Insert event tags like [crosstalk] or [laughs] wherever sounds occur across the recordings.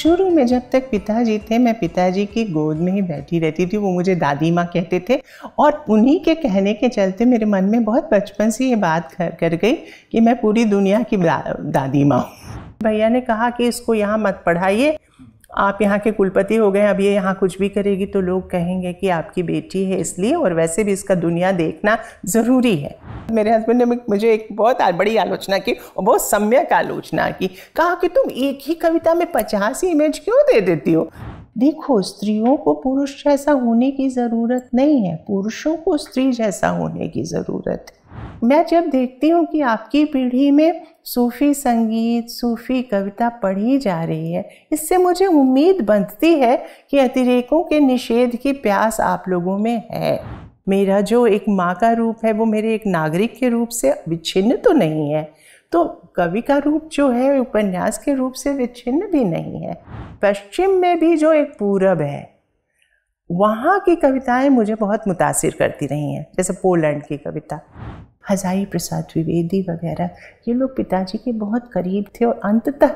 शुरू में जब तक पिताजी थे मैं पिताजी की गोद में ही बैठी रहती थी वो मुझे दादी माँ कहते थे और उन्हीं के कहने के चलते मेरे मन में बहुत बचपन से ये बात कर कर गई कि मैं पूरी दुनिया की दादी माँ हूँ भैया ने कहा कि इसको यहाँ मत पढ़ाइए आप यहाँ के कुलपति हो गए अब ये यहाँ कुछ भी करेगी तो लोग कहेंगे कि आपकी बेटी है इसलिए और वैसे भी इसका दुनिया देखना ज़रूरी है मेरे हस्बैंड ने मुझे एक बहुत बड़ी आलोचना की और बहुत सम्यक आलोचना की कहा कि तुम एक ही कविता में पचास ही इमेज क्यों दे देती हो देखो स्त्रियों को पुरुष जैसा होने की ज़रूरत नहीं है पुरुषों को स्त्री जैसा होने की ज़रूरत है मैं जब देखती हूँ कि आपकी पीढ़ी में सूफ़ी संगीत सूफ़ी कविता पढ़ी जा रही है इससे मुझे उम्मीद बनती है कि अतिरेकों के निषेध की प्यास आप लोगों में है मेरा जो एक माँ का रूप है वो मेरे एक नागरिक के रूप से विच्छिन्न तो नहीं है तो कवि का रूप जो है उपन्यास के रूप से विच्छिन्न भी नहीं है पश्चिम में भी जो एक पूरब है वहाँ की कविताएं मुझे बहुत मुतासर करती रही हैं जैसे पोलैंड की कविता हजाई प्रसाद द्विवेदी वगैरह ये लोग पिताजी के बहुत करीब थे और अंततः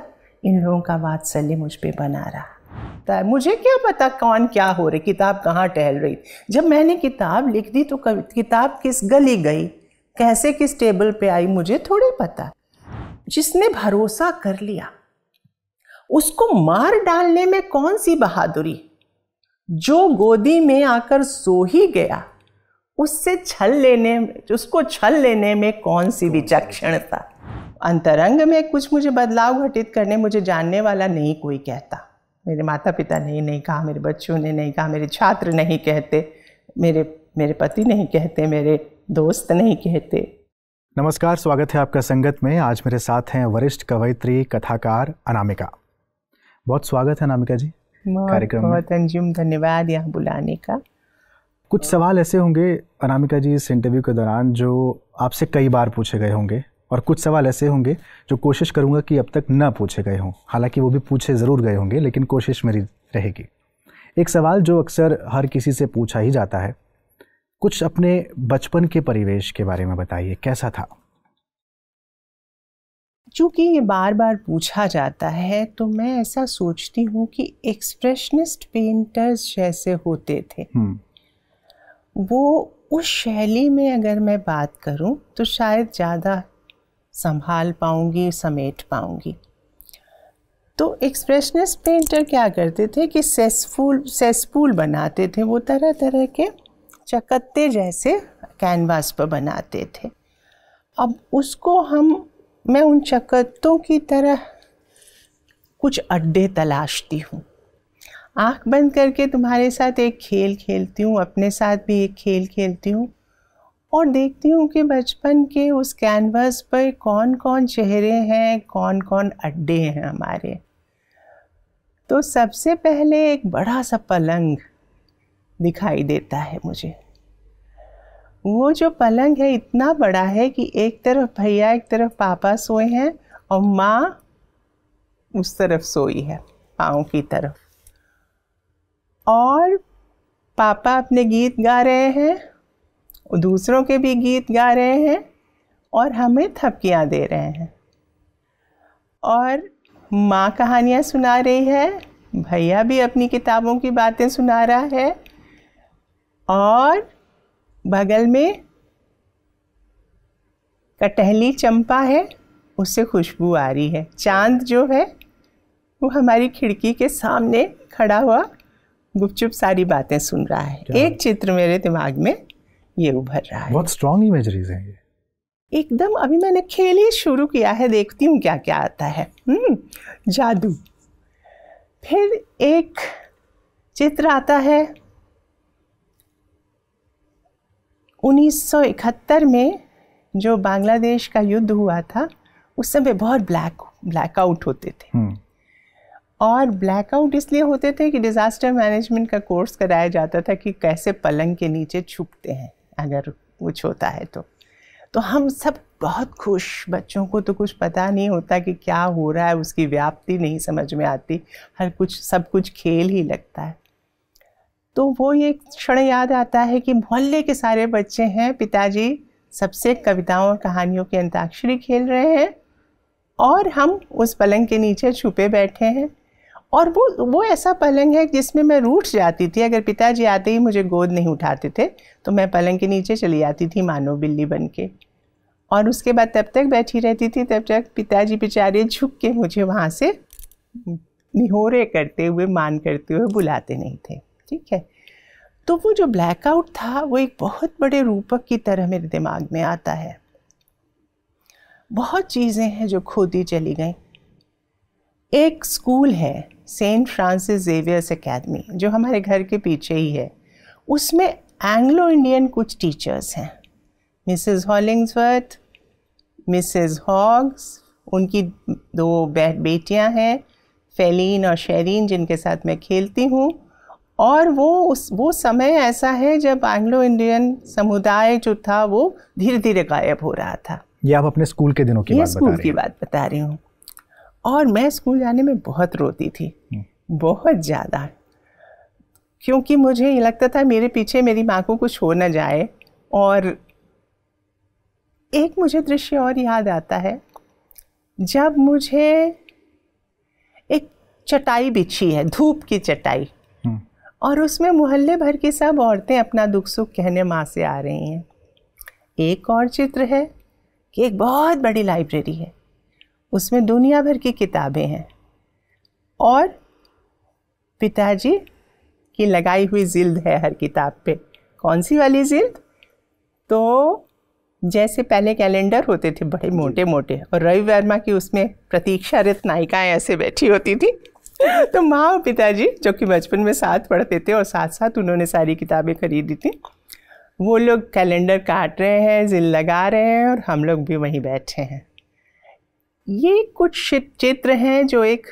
इन लोगों का वात्सल्य मुझ पर बना रहा मुझे क्या पता कौन क्या हो रही किताब कहाँ टहल रही जब मैंने किताब लिख दी तो किताब किस गली गई कैसे किस टेबल पे आई मुझे थोड़ी पता जिसने भरोसा कर लिया उसको मार डालने में कौन सी बहादुरी जो गोदी में आकर सो ही गया उससे छल लेने उसको छल लेने में कौन सी विचक्षणता अंतरंग में कुछ मुझे बदलाव घटित करने मुझे जानने वाला नहीं कोई कहता मेरे माता पिता ने नहीं कहा मेरे बच्चों ने नहीं कहा मेरे छात्र नहीं कहते मेरे मेरे पति नहीं कहते मेरे दोस्त नहीं कहते नमस्कार स्वागत है आपका संगत में आज मेरे साथ हैं वरिष्ठ कवयित्री कथाकार अनामिका बहुत स्वागत है अनामिका जी कार्यक्रम बहुत अंजुम धन्यवाद यहाँ बुलाने का कुछ सवाल ऐसे होंगे अनामिका जी इस इंटरव्यू के दौरान जो आपसे कई बार पूछे गए होंगे और कुछ सवाल ऐसे होंगे जो कोशिश करूँगा कि अब तक ना पूछे गए हों हालांकि वो भी पूछे ज़रूर गए होंगे लेकिन कोशिश मेरी रहेगी एक सवाल जो अक्सर हर किसी से पूछा ही जाता है कुछ अपने बचपन के परिवेश के बारे में बताइए कैसा था चूँकि ये बार बार पूछा जाता है तो मैं ऐसा सोचती हूँ कि एक्सप्रेशनिस्ट पेंटर्स जैसे होते थे हम्म। वो उस शैली में अगर मैं बात करूँ तो शायद ज़्यादा संभाल पाऊँगी समेट पाऊँगी तो एक्सप्रेशनिस्ट पेंटर क्या करते थे कि सेसफुल सेसफुल बनाते थे वो तरह तरह के चकत्ते जैसे कैनवास पर बनाते थे अब उसको हम मैं उन चकत्तों की तरह कुछ अड्डे तलाशती हूँ आँख बंद करके तुम्हारे साथ एक खेल खेलती हूँ अपने साथ भी एक खेल खेलती हूँ और देखती हूँ कि बचपन के उस कैनवास पर कौन कौन चेहरे हैं कौन कौन अड्डे हैं हमारे तो सबसे पहले एक बड़ा सा पलंग दिखाई देता है मुझे वो जो पलंग है इतना बड़ा है कि एक तरफ भैया एक तरफ पापा सोए हैं और माँ उस तरफ सोई है पाँव की तरफ और पापा अपने गीत गा रहे हैं दूसरों के भी गीत गा रहे हैं और हमें थपकियाँ दे रहे हैं और माँ कहानियाँ सुना रही है भैया भी अपनी किताबों की बातें सुना रहा है और बगल में कटहली चंपा है उससे खुशबू आ रही है चांद जो है वो हमारी खिड़की के सामने खड़ा हुआ गुपचुप सारी बातें सुन रहा है एक चित्र मेरे दिमाग में ये उभर रहा है बहुत स्ट्रॉन्ग इमेजरीज हैं ये एकदम अभी मैंने खेल ही शुरू किया है देखती हूँ क्या क्या आता है हम्म जादू फिर एक चित्र आता है 1971 में जो बांग्लादेश का युद्ध हुआ था उस समय बहुत ब्लैक ब्लैकआउट होते थे हम्म। और ब्लैकआउट इसलिए होते थे कि डिज़ास्टर मैनेजमेंट का कोर्स कराया जाता था कि कैसे पलंग के नीचे छुपते हैं अगर कुछ होता है तो तो हम सब बहुत खुश बच्चों को तो कुछ पता नहीं होता कि क्या हो रहा है उसकी व्याप्ति नहीं समझ में आती हर कुछ सब कुछ खेल ही लगता है तो वो ये क्षण याद आता है कि मोहल्ले के सारे बच्चे हैं पिताजी सबसे कविताओं और कहानियों की अंताक्षरी खेल रहे हैं और हम उस पलंग के नीचे छुपे बैठे हैं और वो वो ऐसा पलंग है जिसमें मैं रूठ जाती थी अगर पिताजी आते ही मुझे गोद नहीं उठाते थे तो मैं पलंग के नीचे चली जाती थी मानो बिल्ली बन के और उसके बाद तब तक बैठी रहती थी तब तक पिताजी बेचारे झुक के मुझे वहाँ से निहोरे करते हुए मान करते हुए बुलाते नहीं थे ठीक है तो वो जो ब्लैकआउट था वो एक बहुत बड़े रूपक की तरह मेरे दिमाग में आता है बहुत चीज़ें हैं जो खोदी चली गई एक स्कूल है सेंट फ्रांसिस जेवियर्स एकेडमी जो हमारे घर के पीछे ही है उसमें एंग्लो इंडियन कुछ टीचर्स हैं मिसेस हॉलिंग्सवर्थ मिसेस हॉग्स उनकी दो बेटियां हैं फेलिन और शेरिन जिनके साथ मैं खेलती हूँ और वो उस वो समय ऐसा है जब एंग्लो इंडियन समुदाय जो था वो धीरे धीरे गायब हो रहा था ये आप अपने स्कूल के दिनों की बात स्कूल की बात बता रही हूँ और मैं स्कूल जाने में बहुत रोती थी हम्म। बहुत ज़्यादा क्योंकि मुझे ये लगता था मेरे पीछे मेरी माँ को कुछ हो ना जाए और एक मुझे दृश्य और याद आता है जब मुझे एक चटाई बिछी है धूप की चटाई और उसमें मोहल्ले भर की सब औरतें अपना दुख सुख कहने माँ से आ रही हैं एक और चित्र है कि एक बहुत बड़ी लाइब्रेरी है उसमें दुनिया भर की किताबें हैं और पिताजी की लगाई हुई जिल्द है हर किताब पे कौन सी वाली जिल्द तो जैसे पहले कैलेंडर होते थे बड़े मोटे मोटे और रवि वर्मा की उसमें प्रतीक्षा रत नायिकाएँ ऐसे बैठी होती थी तो माँ और पिताजी जो कि बचपन में साथ पढ़ते थे और साथ साथ उन्होंने सारी किताबें खरीदी थी वो लोग कैलेंडर काट रहे हैं जिल लगा रहे हैं और हम लोग भी वहीं बैठे हैं ये कुछ चित्र हैं जो एक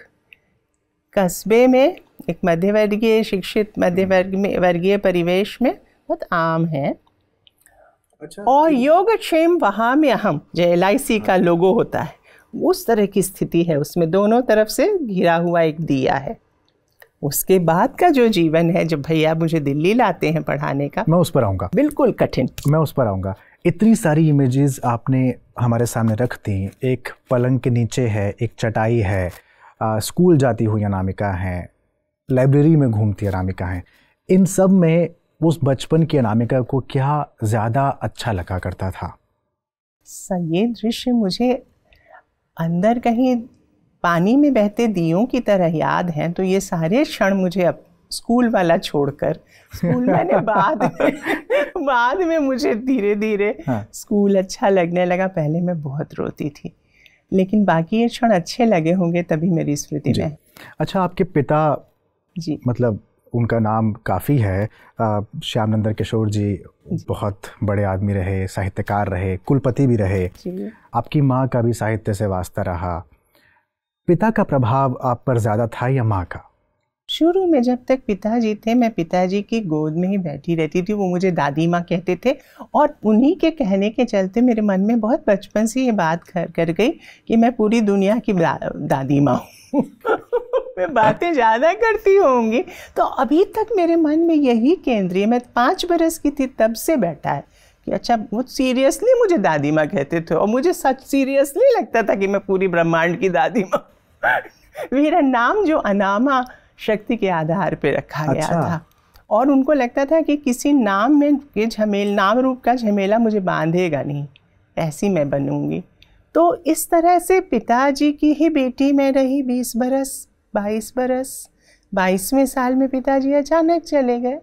कस्बे में एक मध्यवर्गीय शिक्षित मध्यवर्ग में वर्गीय परिवेश में बहुत आम है अच्छा, और तो योगक्षेम वहाँ में अहम जो एल का हाँ। लोगो होता है उस तरह की स्थिति है उसमें दोनों तरफ से घिरा हुआ एक दिया है उसके बाद का जो जीवन है जब भैया मुझे दिल्ली लाते हैं पढ़ाने का मैं उस पर आऊँगा बिल्कुल कठिन मैं उस पर आऊँगा इतनी सारी इमेजेस आपने हमारे सामने रख दी एक पलंग के नीचे है एक चटाई है आ, स्कूल जाती हुई अनामिका हैं लाइब्रेरी में घूमती अनामिका हैं इन सब में उस बचपन की अनामिका को क्या ज़्यादा अच्छा लगा करता था सर ये दृश्य मुझे अंदर कहीं पानी में बहते दियों की तरह याद हैं तो ये सारे क्षण मुझे अब स्कूल वाला छोड़कर स्कूल मैंने [laughs] बाद में बाद में मुझे धीरे धीरे हाँ। स्कूल अच्छा लगने लगा पहले मैं बहुत रोती थी लेकिन बाकी ये क्षण अच्छे लगे होंगे तभी मेरी स्मृति में अच्छा आपके पिता जी मतलब उनका नाम काफ़ी है श्याम नंदर किशोर जी बहुत बड़े आदमी रहे साहित्यकार रहे कुलपति भी रहे आपकी माँ का भी साहित्य से वास्ता रहा पिता का प्रभाव आप पर ज़्यादा था या माँ का शुरू में जब तक पिताजी थे मैं पिताजी की गोद में ही बैठी रहती थी वो मुझे दादी माँ कहते थे और उन्हीं के कहने के चलते मेरे मन में बहुत बचपन से ये बात कर कर गई कि मैं पूरी दुनिया की दादी माँ हूँ मैं बातें ज़्यादा करती होंगी तो अभी तक मेरे मन में यही केंद्रीय मैं पाँच बरस की थी तब से बैठा है कि अच्छा वो सीरियसली मुझे दादी माँ कहते थे और मुझे सच सीरियसली लगता था कि मैं पूरी ब्रह्मांड की दादी माँ मेरा नाम जो अनामा शक्ति के आधार पर रखा अच्छा। गया था और उनको लगता था कि किसी नाम में के झमेल नाम रूप का झमेला मुझे बांधेगा नहीं ऐसी मैं बनूंगी तो इस तरह से पिताजी की ही बेटी मैं रही बीस बरस बाईस बरस बाईसवें साल में पिताजी अचानक चले गए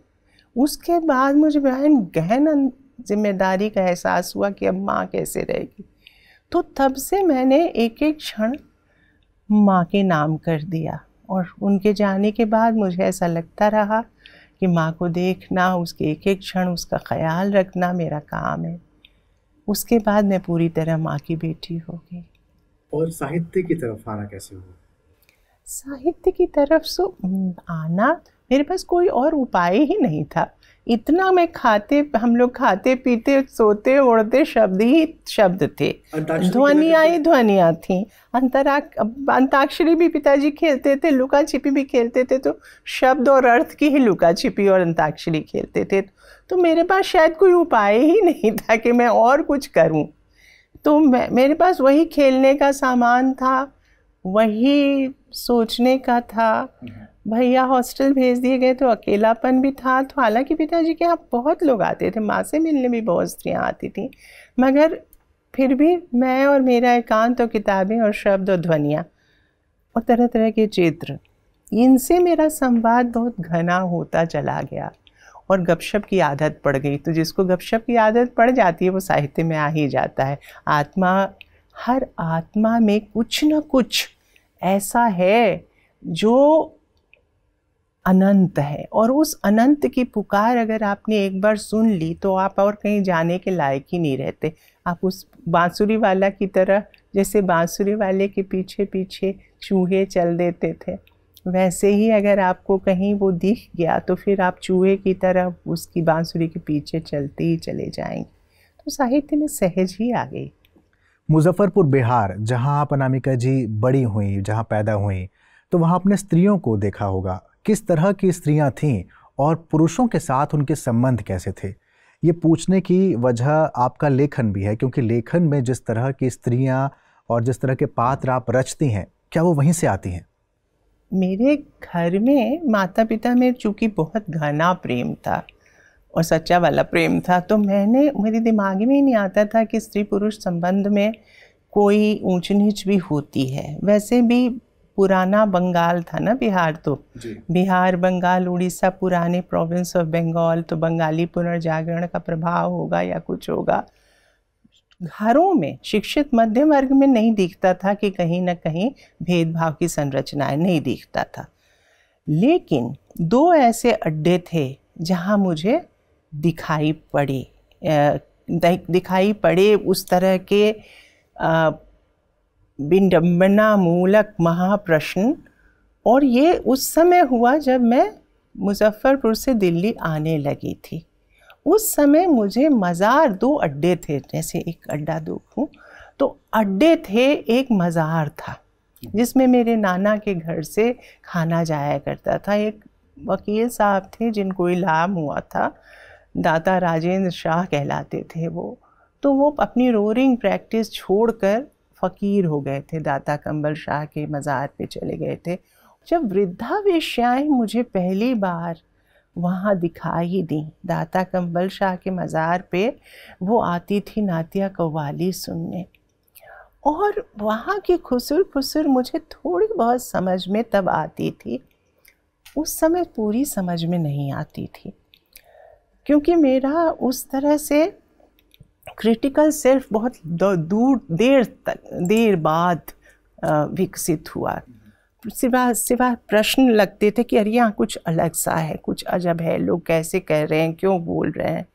उसके बाद मुझे बहन गहन जिम्मेदारी का एहसास हुआ कि अब माँ कैसे रहेगी तो तब से मैंने एक एक क्षण माँ के नाम कर दिया और उनके जाने के बाद मुझे ऐसा लगता रहा कि माँ को देखना उसके एक एक क्षण उसका ख्याल रखना मेरा काम है उसके बाद मैं पूरी तरह माँ की बेटी हो गई और साहित्य की तरफ आना कैसे हुआ साहित्य की तरफ सो आना मेरे पास कोई और उपाय ही नहीं था इतना मैं खाते हम लोग खाते पीते सोते उड़ते शब्द ही शब्द थे ध्वनिया ही ध्वनिया थी अंतरा अंताक्षरी भी पिताजी खेलते थे लुका छिपी भी खेलते थे तो शब्द और अर्थ की ही लुका छिपी और अंताक्षरी खेलते थे तो मेरे पास शायद कोई उपाय ही नहीं था कि मैं और कुछ करूं तो मैं मेरे पास वही खेलने का सामान था वही सोचने का था हम्म। भैया हॉस्टल भेज दिए गए तो अकेलापन भी था तो हालांकि पिताजी के यहाँ बहुत लोग आते थे माँ से मिलने भी बहुत स्त्रियाँ आती थी मगर फिर भी मैं और मेरा एकांत और किताबें और शब्द और ध्वनियाँ और तरह तरह के चित्र इनसे मेरा संवाद बहुत घना होता चला गया और गपशप की आदत पड़ गई तो जिसको गपशप की आदत पड़ जाती है वो साहित्य में आ ही जाता है आत्मा हर आत्मा में कुछ न कुछ ऐसा है जो अनंत है और उस अनंत की पुकार अगर आपने एक बार सुन ली तो आप और कहीं जाने के लायक ही नहीं रहते आप उस बांसुरी वाला की तरह जैसे बांसुरी वाले के पीछे पीछे चूहे चल देते थे वैसे ही अगर आपको कहीं वो दिख गया तो फिर आप चूहे की तरह उसकी बांसुरी के पीछे चलते ही चले जाएंगे तो साहित्य में सहज ही आ गई मुजफ्फरपुर बिहार जहाँ आप अनामिका जी बड़ी हुई जहाँ पैदा हुई तो वहाँ आपने स्त्रियों को देखा होगा किस तरह की स्त्रियाँ थीं और पुरुषों के साथ उनके संबंध कैसे थे ये पूछने की वजह आपका लेखन भी है क्योंकि लेखन में जिस तरह की स्त्रियाँ और जिस तरह के पात्र आप रचती हैं क्या वो वहीं से आती हैं मेरे घर में माता पिता में चूँकि बहुत घना प्रेम था और सच्चा वाला प्रेम था तो मैंने मेरे दिमाग में ही नहीं आता था कि स्त्री पुरुष संबंध में कोई ऊंच नीच भी होती है वैसे भी पुराना बंगाल था ना बिहार तो बिहार बंगाल उड़ीसा पुराने प्रोविंस ऑफ बंगाल तो बंगाली पुनर्जागरण का प्रभाव होगा या कुछ होगा घरों में शिक्षित मध्यम वर्ग में नहीं दिखता था कि कहीं ना कहीं भेदभाव की संरचनाएं नहीं दिखता था लेकिन दो ऐसे अड्डे थे जहां मुझे दिखाई पड़े दिखाई पड़े उस तरह के विडम्बना मूलक महाप्रश्न और ये उस समय हुआ जब मैं मुजफ्फ़रपुर से दिल्ली आने लगी थी उस समय मुझे मज़ार दो अड्डे थे जैसे एक अड्डा दो हूँ तो अड्डे थे एक मज़ार था जिसमें मेरे नाना के घर से खाना जाया करता था एक वकील साहब थे जिनको इलाम हुआ था दाता राजेंद्र शाह कहलाते थे वो तो वो अपनी रोरिंग प्रैक्टिस छोड़कर फ़कीर हो गए थे दाता कंबल शाह के मज़ार पे चले गए थे जब वृद्धावेश्याएँ मुझे पहली बार वहाँ दिखाई दी दाता कंबल शाह के मज़ार पे वो आती थी नातिया कवाली सुनने और वहाँ की खुसुर खुसुर मुझे थोड़ी बहुत समझ में तब आती थी उस समय पूरी समझ में नहीं आती थी क्योंकि मेरा उस तरह से क्रिटिकल सेल्फ बहुत दूर देर तक देर बाद विकसित हुआ सिवा सिवा प्रश्न लगते थे कि अरे यहाँ कुछ अलग सा है कुछ अजब है लोग कैसे कह रहे हैं क्यों बोल रहे हैं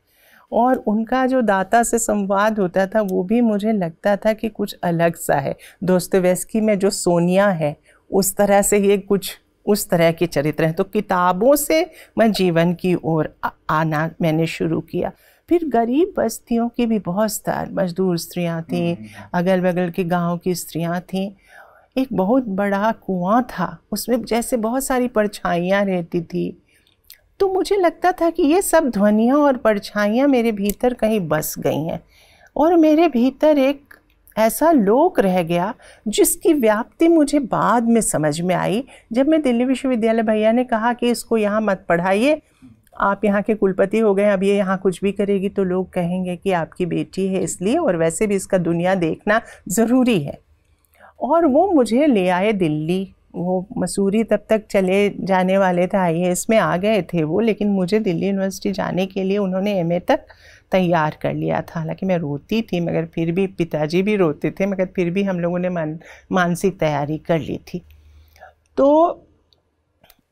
और उनका जो दाता से संवाद होता था वो भी मुझे लगता था कि कुछ अलग सा है दोस्तोवेस्की में जो सोनिया है उस तरह से ये कुछ उस तरह के चरित्र हैं तो किताबों से मैं जीवन की ओर आना मैंने शुरू किया फिर गरीब बस्तियों की भी बहुत सारी मजदूर स्त्रियां थीं हम्म। अगल बगल के गांव की स्त्रियां थीं एक बहुत बड़ा कुआं था उसमें जैसे बहुत सारी परछाइयाँ रहती थी तो मुझे लगता था कि ये सब ध्वनियाँ और परछाइयाँ मेरे भीतर कहीं बस गई हैं और मेरे भीतर एक ऐसा लोक रह गया जिसकी व्याप्ति मुझे बाद में समझ में आई जब मैं दिल्ली विश्वविद्यालय भैया ने कहा कि इसको यहाँ मत पढ़ाइए आप यहाँ के कुलपति हो गए अब ये यहाँ कुछ भी करेगी तो लोग कहेंगे कि आपकी बेटी है इसलिए और वैसे भी इसका दुनिया देखना ज़रूरी है और वो मुझे ले आए दिल्ली वो मसूरी तब तक चले जाने वाले थे आई में आ गए थे वो लेकिन मुझे दिल्ली यूनिवर्सिटी जाने के लिए उन्होंने एम तक तैयार कर लिया था हालांकि मैं रोती थी मगर फिर भी पिताजी भी रोते थे मगर फिर भी हम लोगों ने मान मानसिक तैयारी कर ली थी तो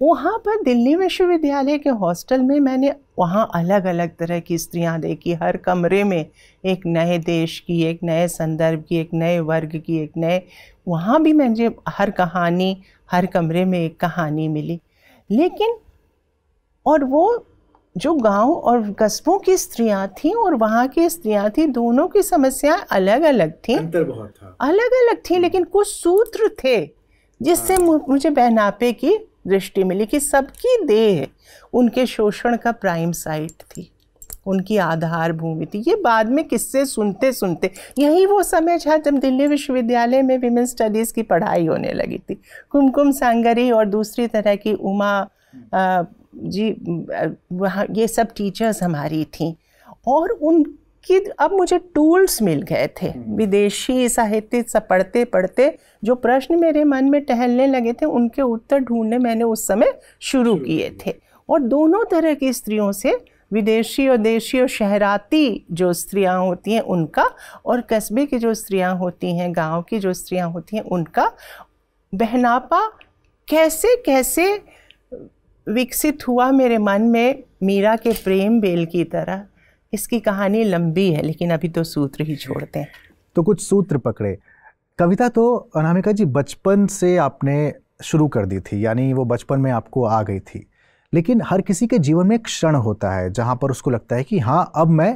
वहाँ पर दिल्ली विश्वविद्यालय के हॉस्टल में मैंने वहाँ अलग अलग तरह की स्त्रियाँ देखी हर कमरे में एक नए देश की एक नए संदर्भ की एक नए वर्ग की एक नए वहाँ भी मुझे हर कहानी हर कमरे में एक कहानी मिली लेकिन और वो जो गांव और कस्बों की स्त्रियाँ थीं और वहाँ की स्त्रियाँ थीं दोनों की समस्याएं अलग अलग थीं अंतर बहुत था अलग अलग थीं लेकिन कुछ सूत्र थे जिससे हाँ। मुझे बहनापे की दृष्टि मिली कि सबकी देह उनके शोषण का प्राइम साइट थी उनकी आधार भूमि थी ये बाद में किससे सुनते सुनते यही वो समय था जब दिल्ली विश्वविद्यालय में विमेन स्टडीज़ की पढ़ाई होने लगी थी कुमकुम सांगरी और दूसरी तरह की उमा जी वहाँ ये सब टीचर्स हमारी थी और उन कि अब मुझे टूल्स मिल गए थे हम्म। विदेशी साहित्य सब पढ़ते पढ़ते जो प्रश्न मेरे मन में टहलने लगे थे उनके उत्तर ढूंढने मैंने उस समय शुरू किए थे और दोनों तरह की स्त्रियों से विदेशी और देशी और शहराती जो स्त्रियां होती हैं उनका और कस्बे की जो स्त्रियां होती हैं गांव की जो स्त्रियां होती हैं उनका बहनापा कैसे कैसे विकसित हुआ मेरे मन में मीरा के प्रेम बेल की तरह इसकी कहानी लंबी है लेकिन अभी तो सूत्र ही छोड़ते हैं तो कुछ सूत्र पकड़े कविता तो अनामिका जी बचपन से आपने शुरू कर दी थी यानी वो बचपन में आपको आ गई थी लेकिन हर किसी के जीवन में एक क्षण होता है जहाँ पर उसको लगता है कि हाँ अब मैं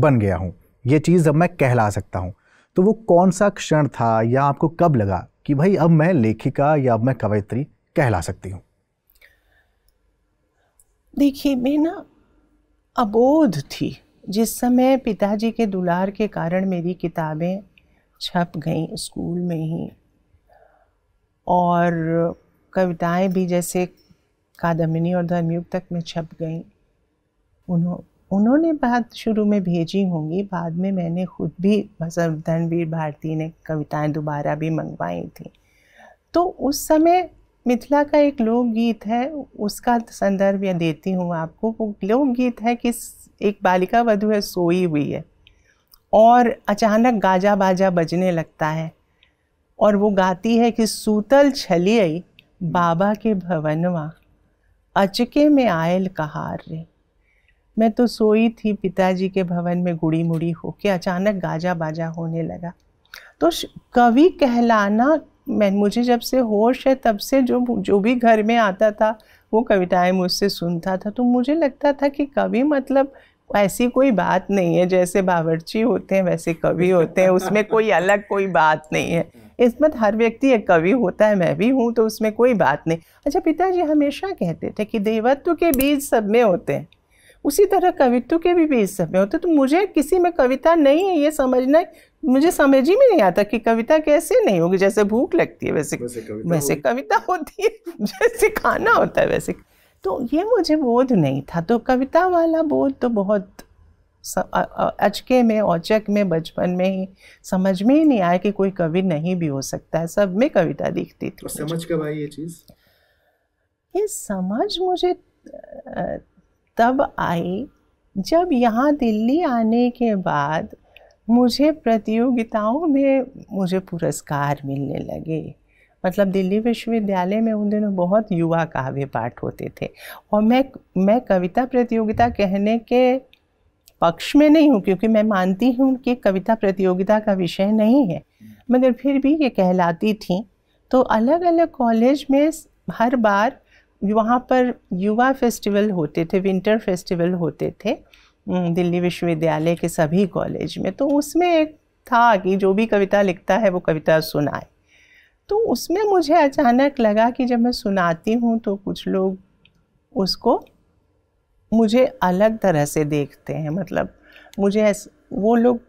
बन गया हूँ ये चीज़ अब मैं कहला सकता हूँ तो वो कौन सा क्षण था या आपको कब लगा कि भाई अब मैं लेखिका या अब मैं कवयित्री कहला सकती हूँ देखिए मैं ना अबोध थी जिस समय पिताजी के दुलार के कारण मेरी किताबें छप गईं स्कूल में ही और कविताएं भी जैसे कादमिनी और धर्मयुग तक में छप गईं उन्हों उन्होंने बात शुरू में भेजी होंगी बाद में मैंने खुद भी धनवीर भारती ने कविताएं दोबारा भी मंगवाई थी तो उस समय मिथिला का एक लोकगीत है उसका संदर्भ यह देती हूँ आपको वो लोकगीत है कि एक बालिका वधु है सोई हुई है और अचानक गाजा बाजा बजने लगता है और वो गाती है कि सूतल छलिय बाबा के भवनवा अचके में आयल कहार रे मैं तो सोई थी पिताजी के भवन में गुड़ी मुड़ी होके अचानक गाजा बाजा होने लगा तो कवि कहलाना मैं मुझे जब से होश है तब से जो जो भी घर में आता था वो कविताएं मुझसे सुनता था तो मुझे लगता था कि कवि मतलब ऐसी कोई बात नहीं है जैसे बावर्ची होते हैं वैसे कवि होते हैं उसमें कोई अलग कोई बात नहीं है इसमें हर व्यक्ति एक कवि होता है मैं भी हूँ तो उसमें कोई बात नहीं अच्छा पिताजी हमेशा कहते थे कि देवत्व के बीज सब में होते हैं उसी तरह कवित्व के भी बीज सब में होते तो मुझे किसी में कविता नहीं है ये समझना मुझे समझ ही में नहीं आता कि कविता कैसे नहीं होगी जैसे भूख लगती है वैसे वैसे कविता, वैसे कविता होती है जैसे खाना होता है वैसे तो ये मुझे बोध नहीं था तो कविता वाला बोध तो बहुत अचके में औचक में बचपन में ही समझ में ही नहीं आया कि कोई कवि नहीं भी हो सकता है सब में कविता दिखती थी समझ कब आई ये चीज़ ये समझ मुझे तब आई जब यहाँ दिल्ली आने के बाद मुझे प्रतियोगिताओं में मुझे पुरस्कार मिलने लगे मतलब दिल्ली विश्वविद्यालय में उन दिनों बहुत युवा काव्य पाठ होते थे और मैं मैं कविता प्रतियोगिता कहने के पक्ष में नहीं हूँ क्योंकि मैं मानती हूँ कि कविता प्रतियोगिता का विषय नहीं है मगर फिर भी ये कहलाती थी तो अलग अलग कॉलेज में हर बार वहाँ पर युवा फेस्टिवल होते थे विंटर फेस्टिवल होते थे हम्म, दिल्ली विश्वविद्यालय के सभी कॉलेज में तो उसमें एक था कि जो भी कविता लिखता है वो कविता सुनाए तो उसमें मुझे अचानक लगा कि जब मैं सुनाती हूँ तो कुछ लोग उसको मुझे अलग तरह से देखते हैं मतलब मुझे वो लोग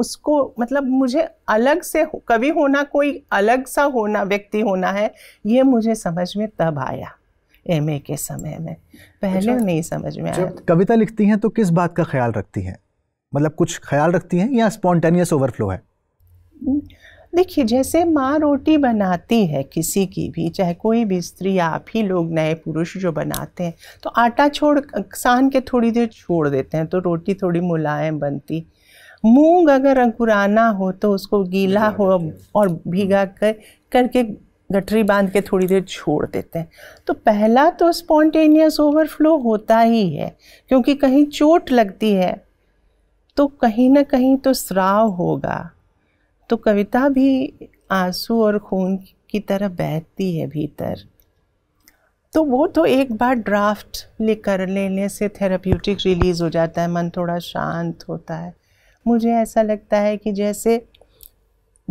उसको मतलब मुझे अलग से कवि होना कोई अलग सा होना व्यक्ति होना है ये मुझे समझ में तब आया ए के समय में पहले अच्छा। नहीं समझ में आया कविता लिखती हैं तो किस बात का ख्याल रखती हैं मतलब कुछ ख्याल रखती हैं या स्पॉन्टेनियस ओवरफ्लो है देखिए जैसे माँ रोटी बनाती है किसी की भी चाहे कोई भी स्त्री आप ही लोग नए पुरुष जो बनाते हैं तो आटा छोड़ सान के थोड़ी देर छोड़ देते हैं तो रोटी थोड़ी मुलायम बनती मूंग अगर अंकुराना हो तो उसको गीला हो और भिगा हम्म। कर करके गठरी बांध के थोड़ी देर छोड़ देते हैं तो पहला तो स्पॉन्टेनियस ओवरफ्लो होता ही है क्योंकि कहीं चोट लगती है तो कहीं ना कहीं तो स्राव होगा तो कविता भी आंसू और खून की तरह बहती है भीतर तो वो तो एक बार ड्राफ्ट ले कर लेने से थेराप्यूटिक रिलीज़ हो जाता है मन थोड़ा शांत होता है मुझे ऐसा लगता है कि जैसे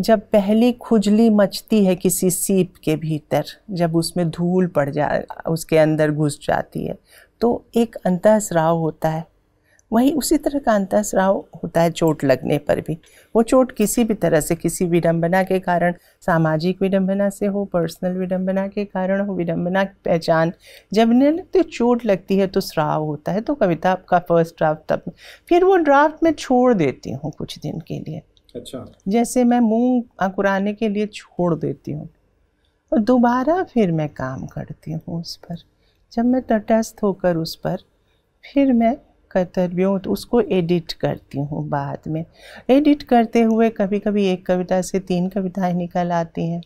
जब पहली खुजली मचती है किसी सीप के भीतर जब उसमें धूल पड़ जा उसके अंदर घुस जाती है तो एक अंतःस्राव होता है वही उसी तरह का अंतःस्राव होता है चोट लगने पर भी वो चोट किसी भी तरह से किसी विडम्बना के कारण सामाजिक विडम्बना से हो पर्सनल विडम्बना के कारण हो विडम्बना की पहचान जब न तो चोट लगती है तो स्राव होता है तो कविता आपका फर्स्ट ड्राफ्ट तब फिर वो ड्राफ्ट मैं छोड़ देती हूँ कुछ दिन के लिए अच्छा जैसे मैं मुंह अंकुराने के लिए छोड़ देती हूँ और दोबारा फिर मैं काम करती हूँ उस पर जब मैं तटस्थ होकर उस पर फिर मैं कर्तव्य हूँ तो उसको एडिट करती हूँ बाद में एडिट करते हुए कभी कभी एक कविता से तीन कविताएं निकल आती हैं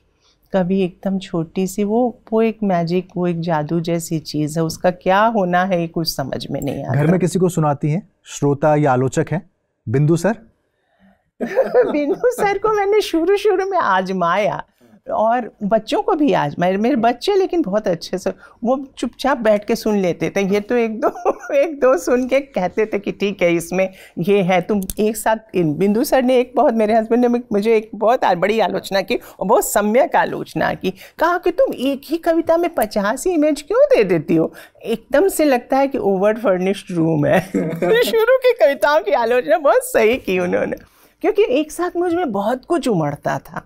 कभी एकदम छोटी सी वो वो एक मैजिक वो एक जादू जैसी चीज़ है उसका क्या होना है ये कुछ समझ में नहीं आता घर में किसी को सुनाती हैं श्रोता या आलोचक है बिंदु सर [laughs] बिंदु सर को मैंने शुरू शुरू में आजमाया और बच्चों को भी आज मेरे मेरे बच्चे लेकिन बहुत अच्छे से वो चुपचाप बैठ के सुन लेते थे ये तो एक दो [laughs] एक दो सुन के कहते थे कि ठीक है इसमें ये है तुम एक साथ बिंदु सर ने एक बहुत मेरे हस्बैंड ने मुझे एक बहुत बड़ी आलोचना की और बहुत सम्यक आलोचना की कहा कि तुम एक ही कविता में पचास ही इमेज क्यों दे देती हो एकदम से लगता है कि ओवर फर्निश्ड रूम है [laughs] शुरू की कविताओं की आलोचना बहुत सही की उन्होंने क्योंकि एक साथ मुझ में बहुत कुछ उमड़ता था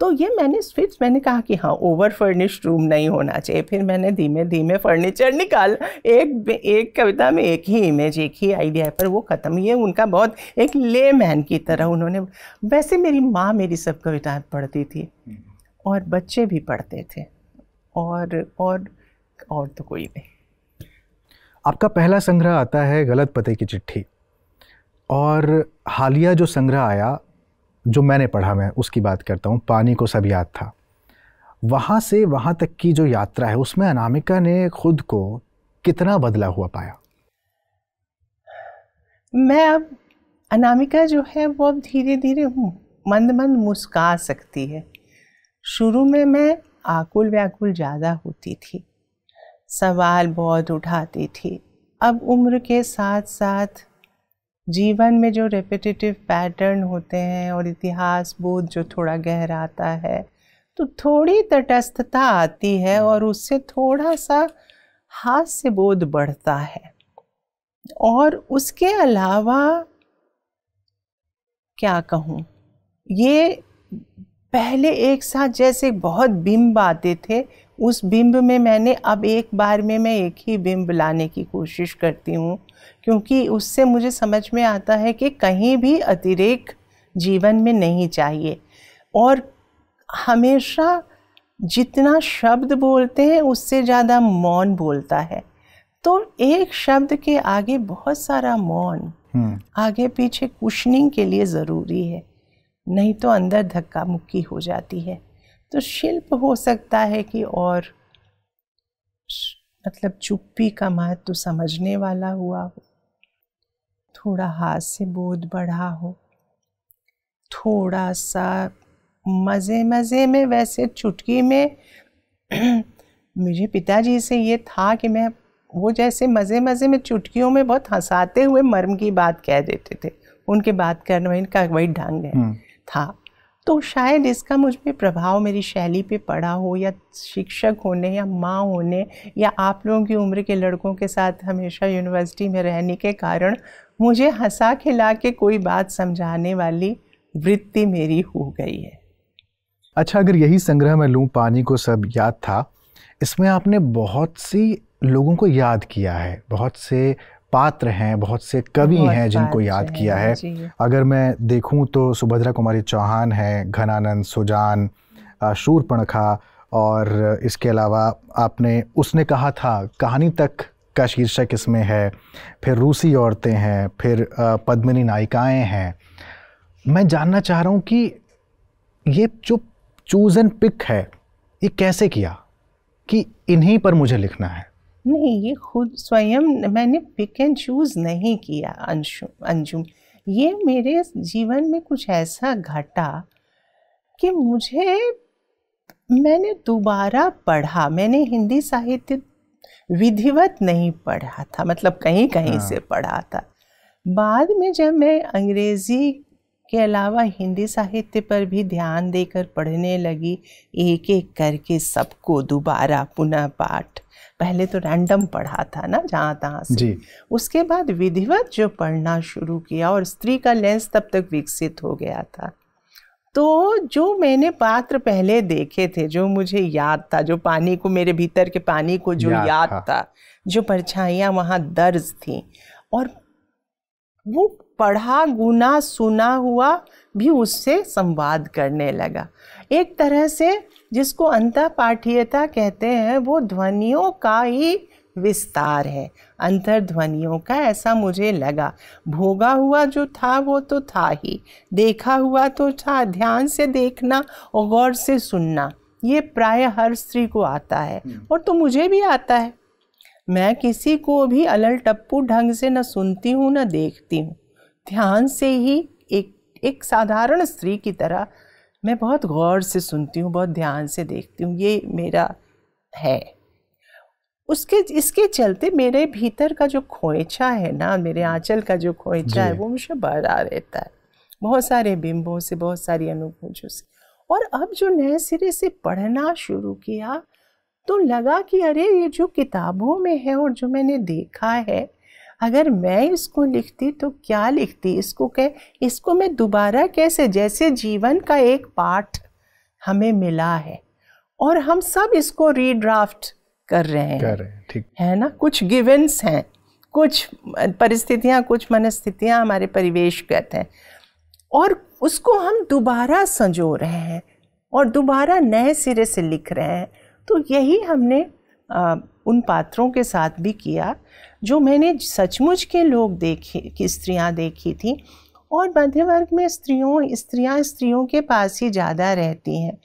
तो ये मैंने फिर मैंने कहा कि हाँ ओवर फर्निश्ड रूम नहीं होना चाहिए फिर मैंने धीमे धीमे फर्नीचर निकाल एक एक कविता में एक ही इमेज एक ही आइडिया है पर वो ख़त्म ये उनका बहुत एक ले मैन की तरह उन्होंने वैसे मेरी माँ मेरी सब कविताएँ पढ़ती थी हम्म। और बच्चे भी पढ़ते थे और और और तो कोई नहीं आपका पहला संग्रह आता है गलत पते की चिट्ठी और हालिया जो संग्रह आया जो मैंने पढ़ा मैं उसकी बात करता हूँ पानी को सब याद था वहाँ से वहाँ तक की जो यात्रा है उसमें अनामिका ने खुद को कितना बदला हुआ पाया मैं अब अनामिका जो है वो अब धीरे धीरे मंद मंद मुस्का सकती है शुरू में मैं आकुल व्याकुल ज़्यादा होती थी सवाल बहुत उठाती थी अब उम्र के साथ साथ जीवन में जो रेपिटेटिव पैटर्न होते हैं और इतिहास बोध जो थोड़ा गहराता है तो थोड़ी तटस्थता आती है हम्म। और उससे थोड़ा सा हास्य बोध बढ़ता है और उसके अलावा क्या कहूँ ये पहले एक साथ जैसे बहुत बिंब आते थे उस बिंब में मैंने अब एक बार में मैं एक ही बिंब लाने की कोशिश करती हूँ क्योंकि उससे मुझे समझ में आता है कि कहीं भी अतिरेक जीवन में नहीं चाहिए और हमेशा जितना शब्द बोलते हैं उससे ज़्यादा मौन बोलता है तो एक शब्द के आगे बहुत सारा मौन हम्म। आगे पीछे कुशनिंग के लिए ज़रूरी है नहीं तो अंदर धक्का मुक्की हो जाती है तो शिल्प हो सकता है कि और मतलब चुप्पी का महत्व समझने वाला हुआ हो थोड़ा हाथ से बोध बढ़ा हो थोड़ा सा मज़े मज़े में वैसे चुटकी में [clears throat] मुझे पिताजी से ये था कि मैं वो जैसे मज़े मज़े में चुटकियों में बहुत हंसाते हुए मर्म की बात कह देते थे उनके बात करने में इनका वही ढंग है हम्म। था तो शायद इसका मुझ पर प्रभाव मेरी शैली पे पड़ा हो या शिक्षक होने या माँ होने या आप लोगों की उम्र के लड़कों के साथ हमेशा यूनिवर्सिटी में रहने के कारण मुझे हंसा खिला के कोई बात समझाने वाली वृत्ति मेरी हो गई है अच्छा अगर यही संग्रह मैं लूँ पानी को सब याद था इसमें आपने बहुत सी लोगों को याद किया है बहुत से पात्र हैं बहुत से कवि हैं जिनको याद किया है अगर मैं देखूं तो सुभद्रा कुमारी चौहान हैं घनानंद सुजान शूरपणखा और इसके अलावा आपने उसने कहा था कहानी तक का शीर्षक इसमें है फिर रूसी औरतें हैं फिर पद्मिनी नायिकाएं हैं मैं जानना चाह रहा हूँ कि ये जो चूज़ एंड पिक है ये कैसे किया कि इन्हीं पर मुझे लिखना है नहीं ये खुद स्वयं मैंने पिक एंड चूज़ नहीं किया अंशु अंजुम ये मेरे जीवन में कुछ ऐसा घटा कि मुझे मैंने दोबारा पढ़ा मैंने हिंदी साहित्य विधिवत नहीं पढ़ा था मतलब कहीं कहीं हाँ। से पढ़ा था बाद में जब मैं अंग्रेज़ी के अलावा हिंदी साहित्य पर भी ध्यान देकर पढ़ने लगी एक एक करके सबको दोबारा पुनः पाठ पहले तो रैंडम पढ़ा था ना जहाँ तहाँ से जी। उसके बाद विधिवत जो पढ़ना शुरू किया और स्त्री का लेंस तब तक विकसित हो गया था तो जो मैंने पात्र पहले देखे थे जो मुझे याद था जो पानी को मेरे भीतर के पानी को जो याद, याद था।, था जो परछाइयाँ वहाँ दर्ज थी और वो पढ़ा गुना सुना हुआ भी उससे संवाद करने लगा एक तरह से जिसको अंतःपाठीयता कहते हैं वो ध्वनियों का ही विस्तार है अंतर ध्वनियों का ऐसा मुझे लगा भोगा हुआ जो था वो तो था ही देखा हुआ तो था ध्यान से देखना और गौर से सुनना ये प्राय हर स्त्री को आता है हम्म। और तो मुझे भी आता है मैं किसी को भी अलल टप्पू ढंग से न सुनती हूँ न देखती हूँ ध्यान से ही एक एक साधारण स्त्री की तरह मैं बहुत गौर से सुनती हूँ बहुत ध्यान से देखती हूँ ये मेरा है उसके इसके चलते मेरे भीतर का जो खोइचा है ना मेरे आंचल का जो खोइचा है वो मुझे बढ़ा रहता है बहुत सारे बिंबों से बहुत सारी अनुभूतियों से और अब जो नए सिरे से पढ़ना शुरू किया तो लगा कि अरे ये जो किताबों में है और जो मैंने देखा है अगर मैं इसको लिखती तो क्या लिखती इसको कह इसको मैं दोबारा कैसे जैसे जीवन का एक पाठ हमें मिला है और हम सब इसको रीड्राफ्ट कर रहे हैं कर रहे हैं ठीक है ना कुछ गिवेंस हैं कुछ परिस्थितियाँ कुछ मनस्थितियाँ हमारे परिवेशगत हैं और उसको हम दोबारा संजो रहे हैं और दोबारा नए सिरे से लिख रहे हैं तो यही हमने आ, उन पात्रों के साथ भी किया जो मैंने सचमुच के लोग देखे की स्त्रियाँ देखी थी और मध्य वर्ग में स्त्रियों स्त्रियाँ स्त्रियों के पास ही ज़्यादा रहती हैं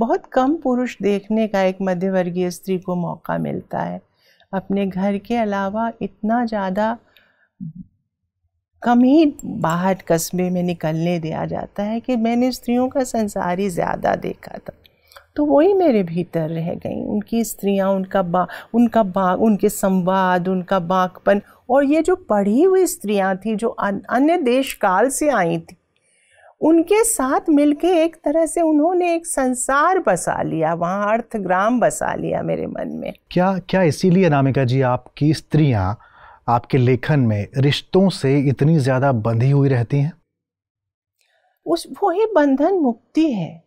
बहुत कम पुरुष देखने का एक मध्यवर्गीय स्त्री को मौका मिलता है अपने घर के अलावा इतना ज़्यादा कम ही बाहर कस्बे में निकलने दिया जाता है कि मैंने स्त्रियों का संसार ही ज़्यादा देखा था तो वही मेरे भीतर रह गई उनकी स्त्रियाँ उनका बा उनका बा उनके संवाद उनका बागपन और ये जो पढ़ी हुई स्त्रियाँ थी जो अन्य देश काल से आई थी उनके साथ मिलके एक तरह से उन्होंने एक संसार बसा लिया वहाँ अर्थग्राम बसा लिया मेरे मन में क्या क्या इसीलिए नामिका जी आपकी स्त्रियाँ आपके लेखन में रिश्तों से इतनी ज़्यादा बंधी हुई रहती हैं उस वो ही बंधन मुक्ति है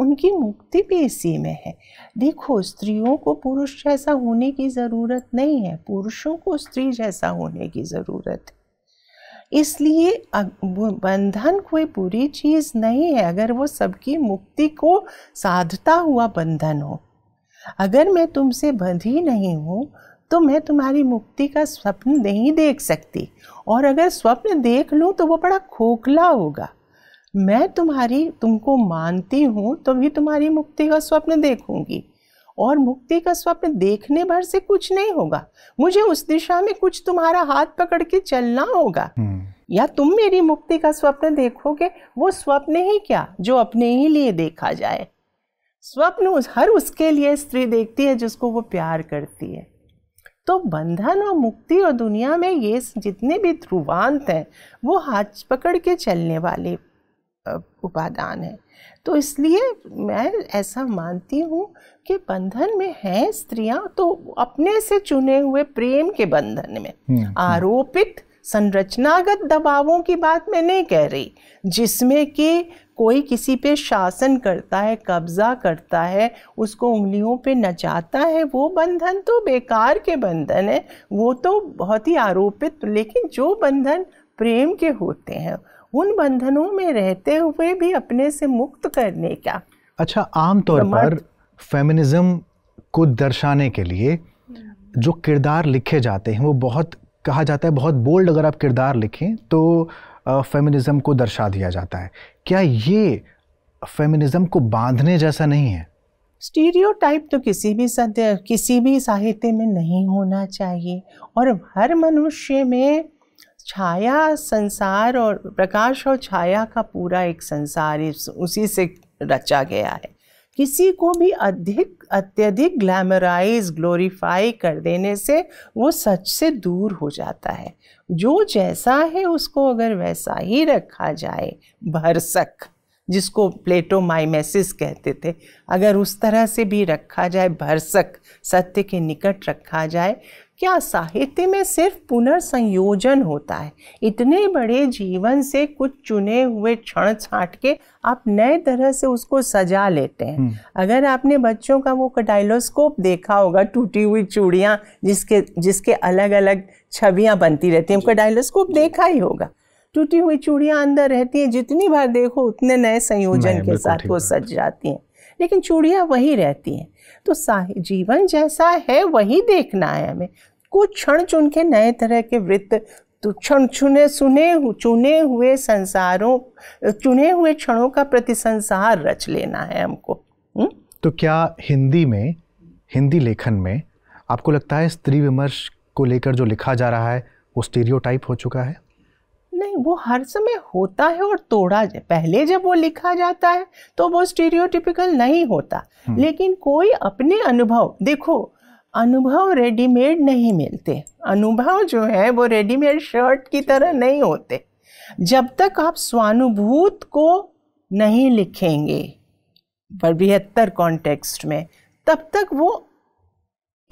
उनकी मुक्ति भी इसी में है देखो स्त्रियों को पुरुष जैसा होने की ज़रूरत नहीं है पुरुषों को स्त्री जैसा होने की ज़रूरत है इसलिए बंधन कोई बुरी चीज़ नहीं है अगर वो सबकी मुक्ति को साधता हुआ बंधन हो अगर मैं तुमसे बंधी नहीं हूँ तो मैं तुम्हारी मुक्ति का स्वप्न नहीं देख सकती और अगर स्वप्न देख लूँ तो वो बड़ा खोखला होगा मैं तुम्हारी तुमको मानती हूँ तो भी तुम्हारी मुक्ति का स्वप्न देखूंगी और मुक्ति का स्वप्न देखने भर से कुछ नहीं होगा मुझे उस दिशा में कुछ तुम्हारा हाथ पकड़ के चलना होगा हम्म। या तुम मेरी मुक्ति का स्वप्न देखोगे वो स्वप्न ही क्या जो अपने ही लिए देखा जाए स्वप्न उस हर उसके लिए स्त्री देखती है जिसको वो प्यार करती है तो बंधन और मुक्ति और दुनिया में ये जितने भी ध्रुवांत हैं वो हाथ पकड़ के चलने वाले उपादान है तो इसलिए मैं ऐसा मानती हूँ कि बंधन में हैं स्त्रियाँ तो अपने से चुने हुए प्रेम के बंधन में हम्म, हम्म। आरोपित संरचनागत दबावों की बात मैं नहीं कह रही जिसमें कि कोई किसी पे शासन करता है कब्जा करता है उसको उंगलियों पे नचाता है वो बंधन तो बेकार के बंधन है वो तो बहुत ही आरोपित लेकिन जो बंधन प्रेम के होते हैं उन बंधनों में रहते हुए भी अपने से मुक्त करने का अच्छा आमतौर पर फेमिनिज्म को दर्शाने के लिए जो किरदार लिखे जाते हैं वो बहुत कहा जाता है बहुत बोल्ड अगर आप किरदार लिखें तो फेमिनिज़म को दर्शा दिया जाता है क्या ये फेमिनिज़म को बांधने जैसा नहीं है स्टीरियोटाइप तो किसी भी किसी भी साहित्य में नहीं होना चाहिए और हर मनुष्य में छाया संसार और प्रकाश और छाया का पूरा एक संसार उसी से रचा गया है किसी को भी अधिक अत्यधिक ग्लैमराइज ग्लोरीफाई कर देने से वो सच से दूर हो जाता है जो जैसा है उसको अगर वैसा ही रखा जाए भरसक जिसको प्लेटो माइमेसिस कहते थे अगर उस तरह से भी रखा जाए भरसक सत्य के निकट रखा जाए क्या साहित्य में सिर्फ पुनर्संयोजन होता है इतने बड़े जीवन से कुछ चुने हुए क्षण छाट के आप नए तरह से उसको सजा लेते हैं हम्म। अगर आपने बच्चों का वो डायलोस्कोप देखा होगा टूटी हुई चूड़ियाँ जिसके जिसके अलग अलग छवियाँ बनती रहती हैं उनका डायलोस्कोप देखा ही होगा टूटी हुई चूड़ियाँ अंदर रहती हैं जितनी बार देखो उतने नए संयोजन के साथ वो सज जाती हैं लेकिन चूड़ियाँ वही रहती हैं तो साहि जीवन जैसा है वही देखना है हमें कुछ क्षण चुन के नए तरह के वृत्त तो क्षण चुने सुने चुने हुए संसारों चुने हुए क्षणों का प्रति संसार रच लेना है हमको तो क्या हिंदी में हिंदी लेखन में आपको लगता है स्त्री विमर्श को लेकर जो लिखा जा रहा है वो स्टीरियोटाइप हो चुका है नहीं वो हर समय होता है और तोड़ा जाए पहले जब वो लिखा जाता है तो वो स्टीरियोटिपिकल नहीं होता लेकिन कोई अपने अनुभव देखो अनुभव रेडीमेड नहीं मिलते अनुभव जो है वो रेडीमेड शर्ट की तरह नहीं होते जब तक आप स्वानुभूत को नहीं लिखेंगे पर बृहत्तर कॉन्टेक्स्ट में तब तक वो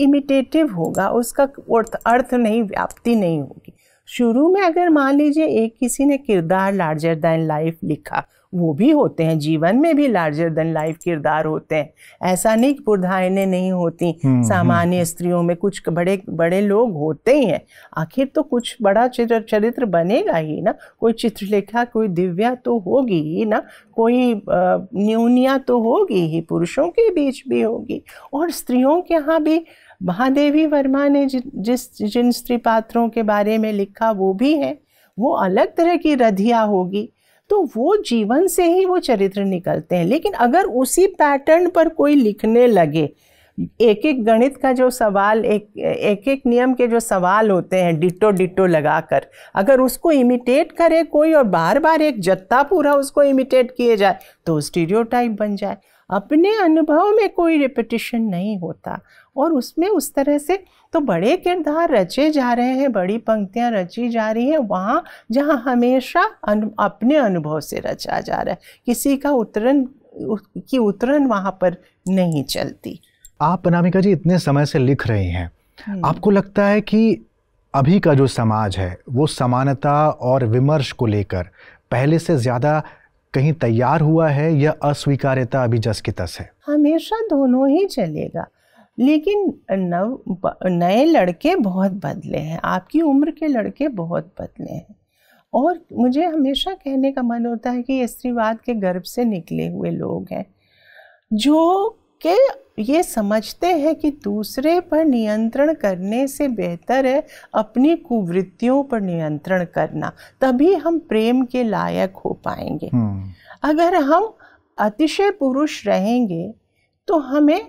इमिटेटिव होगा उसका अर्थ अर्थ नहीं व्याप्ति नहीं होगी शुरू में अगर मान लीजिए एक किसी ने किरदार लार्जर दैन लाइफ लिखा वो भी होते हैं जीवन में भी लार्जर देन लाइफ किरदार होते हैं ऐसा नहीं कि पुरधारने नहीं होती हम्म, हम्म, सामान्य हम्म। स्त्रियों में कुछ बड़े बड़े लोग होते ही हैं आखिर तो कुछ बड़ा चरित्र चरित्र बनेगा ही ना कोई चित्रलेखा कोई दिव्या तो होगी ही ना कोई न्यूनिया तो होगी ही पुरुषों के बीच भी होगी और स्त्रियों के यहाँ भी महादेवी वर्मा ने जिस जिन स्त्री पात्रों के बारे में लिखा वो भी है वो अलग तरह की रधिया होगी तो वो जीवन से ही वो चरित्र निकलते हैं लेकिन अगर उसी पैटर्न पर कोई लिखने लगे एक एक गणित का जो सवाल एक एक एक नियम के जो सवाल होते हैं डिटो डिटो लगाकर अगर उसको इमिटेट करे कोई और बार बार एक जत्ता पूरा उसको इमिटेट किए जाए तो स्टीरियोटाइप बन जाए अपने अनुभव में कोई रिपीटिशन नहीं होता और उसमें उस तरह से तो बड़े किरदार रचे जा रहे हैं बड़ी पंक्तियाँ रची जा रही हैं वहाँ जहाँ हमेशा अनु, अपने अनुभव से रचा जा रहा है किसी का उतरन की उतरन वहाँ पर नहीं चलती आप अनामिका जी इतने समय से लिख रही हैं हम्म। आपको लगता है कि अभी का जो समाज है वो समानता और विमर्श को लेकर पहले से ज़्यादा कहीं तैयार हुआ है या अस्वीकार्यता अभी जस की तस है हमेशा दोनों ही चलेगा लेकिन नव नए लड़के बहुत बदले हैं आपकी उम्र के लड़के बहुत बदले हैं और मुझे हमेशा कहने का मन होता है कि स्त्रीवाद के गर्भ से निकले हुए लोग हैं जो के ये समझते हैं कि दूसरे पर नियंत्रण करने से बेहतर है अपनी कुवृत्तियों पर नियंत्रण करना तभी हम प्रेम के लायक हो पाएंगे हम्म। अगर हम अतिशय पुरुष रहेंगे तो हमें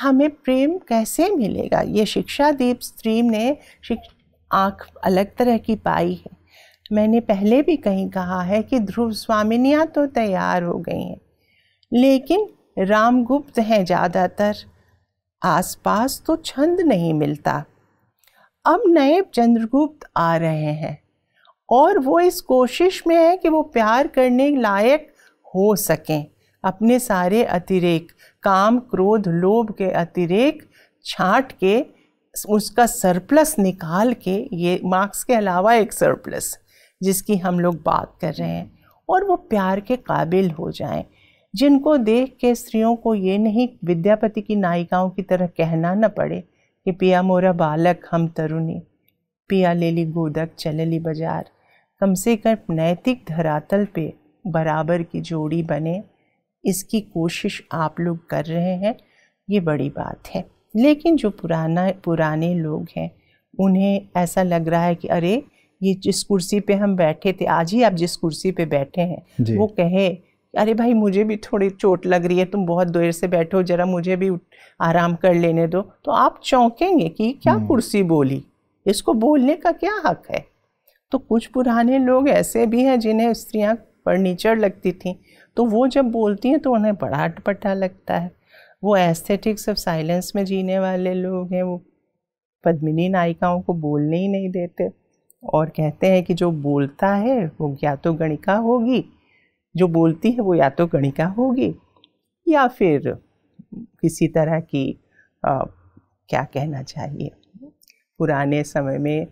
हमें प्रेम कैसे मिलेगा ये शिक्षा दीप स्ट्रीम ने आँख अलग तरह की पाई है मैंने पहले भी कहीं कहा है कि ध्रुव स्वामिनियाँ तो तैयार हो गई हैं लेकिन रामगुप्त हैं ज़्यादातर आसपास तो छंद नहीं मिलता अब नए चंद्रगुप्त आ रहे हैं और वो इस कोशिश में है कि वो प्यार करने लायक हो सकें अपने सारे अतिरेक काम क्रोध लोभ के अतिरेक छाँट के उसका सरप्लस निकाल के ये मार्क्स के अलावा एक सरप्लस जिसकी हम लोग बात कर रहे हैं और वो प्यार के काबिल हो जाएं जिनको देख के स्त्रियों को ये नहीं विद्यापति की नायिकाओं की तरह कहना न पड़े कि पिया मोरा बालक हम तरुणी पिया लेली गोदक चलली बाजार कम से कम नैतिक धरातल पे बराबर की जोड़ी बने इसकी कोशिश आप लोग कर रहे हैं ये बड़ी बात है लेकिन जो पुराना पुराने लोग हैं उन्हें ऐसा लग रहा है कि अरे ये जिस कुर्सी पे हम बैठे थे आज ही आप जिस कुर्सी पे बैठे हैं वो कहे अरे भाई मुझे भी थोड़ी चोट लग रही है तुम बहुत देर से बैठो ज़रा मुझे भी आराम कर लेने दो तो आप चौंकेंगे कि क्या हम्म। कुर्सी बोली इसको बोलने का क्या हक है तो कुछ पुराने लोग ऐसे भी हैं जिन्हें स्त्रियाँ फर्नीचर लगती थी तो वो जब बोलती हैं तो उन्हें बड़ा अटपटा लगता है वो एस्थेटिक्स ऑफ साइलेंस में जीने वाले लोग हैं वो पद्मिनी नायिकाओं को बोलने ही नहीं देते और कहते हैं कि जो बोलता है वो ज्ञातो गणिका होगी जो बोलती है वो या तो गणिका होगी या फिर किसी तरह की आ, क्या कहना चाहिए पुराने समय में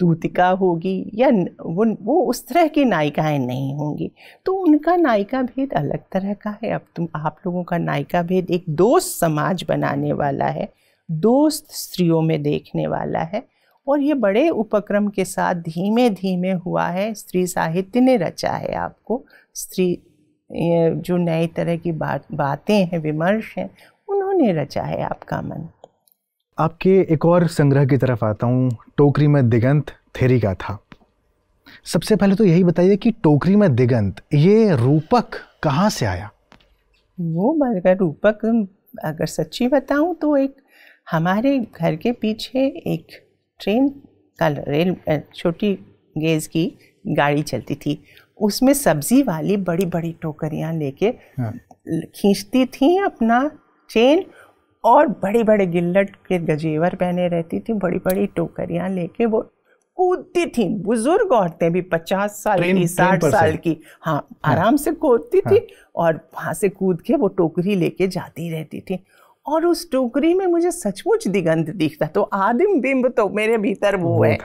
दूतिका होगी या वो वो उस तरह की नायिकाएं नहीं होंगी तो उनका नायिका भेद अलग तरह का है अब तुम आप लोगों का नायिका भेद एक दोस्त समाज बनाने वाला है दोस्त स्त्रियों में देखने वाला है और ये बड़े उपक्रम के साथ धीमे धीमे हुआ है स्त्री साहित्य ने रचा है आपको स्त्री जो नई तरह की बात बातें हैं विमर्श हैं उन्होंने रचा है आपका मन आपके एक और संग्रह की तरफ आता हूँ टोकरी में दिगंत थेरी का था सबसे पहले तो यही बताइए कि टोकरी में दिगंत ये रूपक कहाँ से आया वो अगर रूपक अगर सच्ची बताऊँ तो एक हमारे घर के पीछे एक ट्रेन का रेल छोटी गेज की गाड़ी चलती थी उसमें सब्जी वाली बड़ी बड़ी टोकरियाँ लेके हाँ। खींचती थी अपना चेन और बड़े बड़े गिल्लट के गजेवर पहने रहती थी बड़ी बड़ी टोकरियाँ लेके वो कूदती थी बुजुर्ग औरतें भी पचास साल की साठ साल की हाँ, हाँ आराम से कूदती थी हाँ। और वहाँ से कूद के वो टोकरी लेके जाती रहती थी और उस टोकरी में मुझे सचमुच दिगंत दिखता तो आदिम बिंब तो मेरे भीतर वो, वो है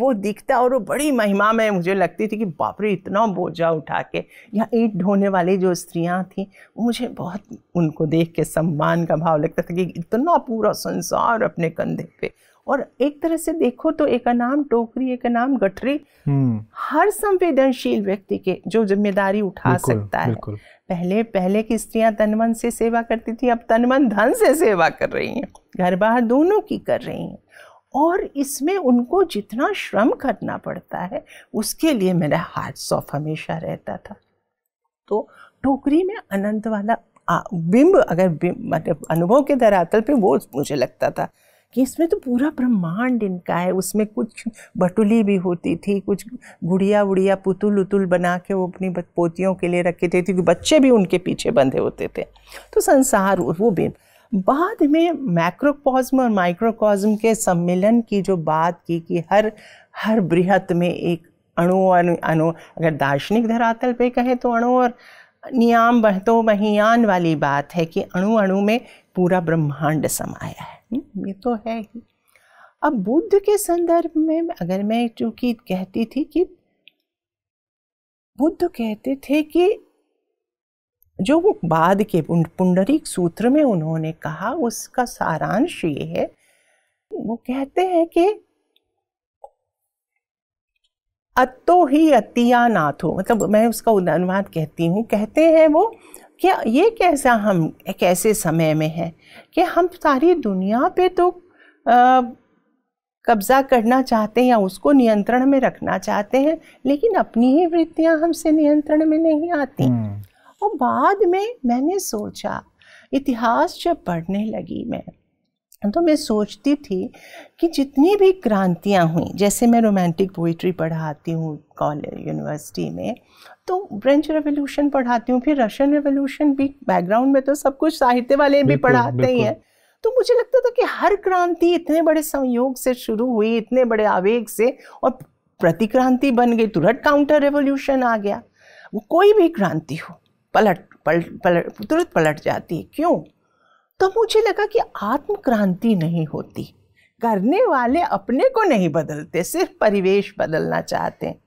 वो दिखता और वो बड़ी महिमा में मुझे लगती थी कि बापरे इतना बोझा उठा के या ईट ढोने वाली जो स्त्रियाँ थीं मुझे बहुत उनको देख के सम्मान का भाव लगता था कि इतना पूरा संसार अपने कंधे पे और एक तरह से देखो तो एक नाम टोकरी एक नाम गठरी हम्म। हर संवेदनशील व्यक्ति के जो जिम्मेदारी उठा सकता है पहले पहले की स्त्रियां तन मन से सेवा करती थी अब तन मन धन से सेवा कर रही हैं घर बाहर दोनों की कर रही हैं और इसमें उनको जितना श्रम करना पड़ता है उसके लिए मेरा हार्ट सौफ हमेशा रहता था तो टोकरी में अनंत वाला बिंब अगर बिंब मतलब अनुभव के धरातल पे वो मुझे लगता था कि इसमें तो पूरा ब्रह्मांड इनका है उसमें कुछ बटुली भी होती थी कुछ गुड़िया उड़िया पुतुल उतुल बना के वो अपनी पोतियों के लिए रखे थे क्योंकि बच्चे भी उनके पीछे बंधे होते थे तो संसार वो भी बाद में मैक्रोकॉज्म और माइक्रोकॉज्म के सम्मेलन की जो बात की कि हर हर बृहत में एक अणु अणु अणु अगर दार्शनिक धरातल पे कहें तो अणु और नियाम बहतो महियान वाली बात है कि अणु अणु में पूरा ब्रह्मांड समाया है ये तो है ही अब बुद्ध के संदर्भ में अगर मैं चूंकि कहती थी कि बुद्ध कहते थे कि जो वो बाद के पुंडरीक सूत्र में उन्होंने कहा उसका सारांश ये है वो कहते हैं कि अतो ही अतिया नाथो मतलब मैं उसका अनुवाद कहती हूँ कहते हैं वो क्या ये कैसा हम कैसे समय में है कि हम सारी दुनिया पे तो कब्जा करना चाहते हैं या उसको नियंत्रण में रखना चाहते हैं लेकिन अपनी ही वृत्तियां हमसे नियंत्रण में नहीं आती हम्म। और बाद में मैंने सोचा इतिहास जब पढ़ने लगी मैं तो मैं सोचती थी कि जितनी भी क्रांतियाँ हुई जैसे मैं रोमांटिक पोइट्री पढ़ाती हूँ कॉलेज यूनिवर्सिटी में तो फ्रेंच रेवोल्यूशन पढ़ाती हूँ फिर रशियन रेवोल्यूशन भी बैकग्राउंड में तो सब कुछ साहित्य वाले भी पढ़ाते ही हैं तो मुझे लगता था कि हर क्रांति इतने बड़े संयोग से शुरू हुई इतने बड़े आवेग से और प्रतिक्रांति बन गई तुरंत काउंटर रेवोल्यूशन आ गया वो कोई भी क्रांति हो पलट पलट पलट तुरंत पलट जाती है क्यों तो मुझे लगा कि आत्मक्रांति नहीं होती करने वाले अपने को नहीं बदलते सिर्फ परिवेश बदलना चाहते हैं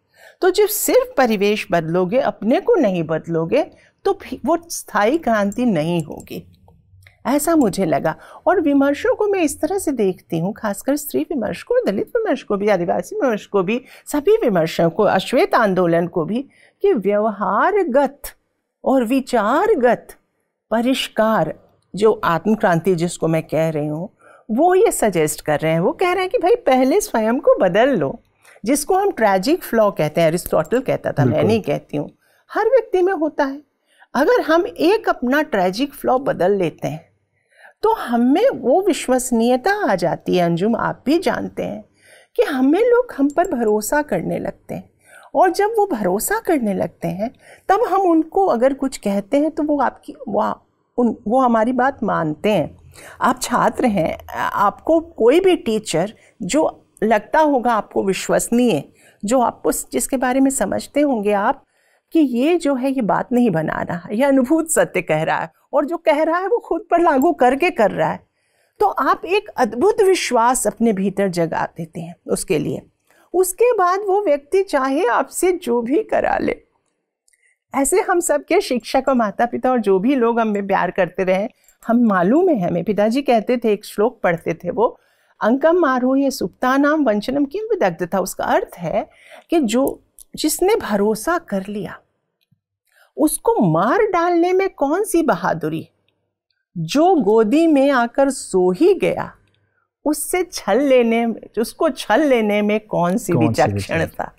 तो जब सिर्फ परिवेश बदलोगे अपने को नहीं बदलोगे तो वो स्थायी क्रांति नहीं होगी ऐसा मुझे लगा और विमर्शों को मैं इस तरह से देखती हूँ खासकर स्त्री विमर्श को दलित विमर्श को भी आदिवासी विमर्श को भी सभी विमर्शों को अश्वेत आंदोलन को भी कि व्यवहारगत और विचारगत परिष्कार जो आत्म क्रांति जिसको मैं कह रही हूँ वो ये सजेस्ट कर रहे हैं वो कह रहे हैं कि भाई पहले स्वयं को बदल लो जिसको हम ट्रैजिक फ्लॉ कहते हैं अरिस्टोटल कहता था मैं नहीं कहती हूँ हर व्यक्ति में होता है अगर हम एक अपना ट्रैजिक फ्लॉ बदल लेते हैं तो हमें वो विश्वसनीयता आ जाती है अंजुम आप भी जानते हैं कि हमें लोग हम पर भरोसा करने लगते हैं और जब वो भरोसा करने लगते हैं तब हम उनको अगर कुछ कहते हैं तो वो आपकी वो उन वो हमारी बात मानते हैं आप छात्र हैं आपको कोई भी टीचर जो लगता होगा आपको विश्वसनीय जो आपको जिसके बारे में समझते होंगे आप कि ये जो है ये बात नहीं बना रहा है यह अनुभूत सत्य कह रहा है और जो कह रहा है वो खुद पर लागू करके कर रहा है तो आप एक अद्भुत विश्वास अपने भीतर जगा देते हैं उसके लिए उसके बाद वो व्यक्ति चाहे आपसे जो भी करा ले ऐसे हम सब के शिक्षक और माता पिता और जो भी लोग हमें प्यार करते रहे हम मालूम है हमें पिताजी कहते थे एक श्लोक पढ़ते थे वो अंकम या सुप्ता नाम वंचनम की विदग्ध था उसका अर्थ है कि जो जिसने भरोसा कर लिया उसको मार डालने में कौन सी बहादुरी जो गोदी में आकर सो ही गया उससे छल लेने उसको छल लेने में कौन सी विचक्षणता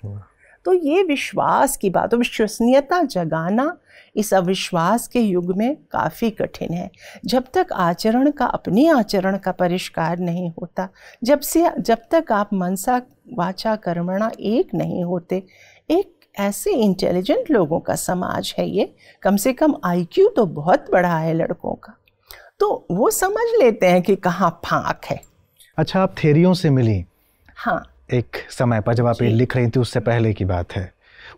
तो ये विश्वास की बात तो विश्वसनीयता जगाना इस अविश्वास के युग में काफ़ी कठिन है जब तक आचरण का अपने आचरण का परिष्कार नहीं होता जब से जब तक आप मनसा वाचा कर्मणा एक नहीं होते एक ऐसे इंटेलिजेंट लोगों का समाज है ये कम से कम आईक्यू तो बहुत बड़ा है लड़कों का तो वो समझ लेते हैं कि कहाँ फाँक है अच्छा आप थेरियों से मिली हाँ एक समय पर जब आप ये लिख रही थी उससे पहले की बात है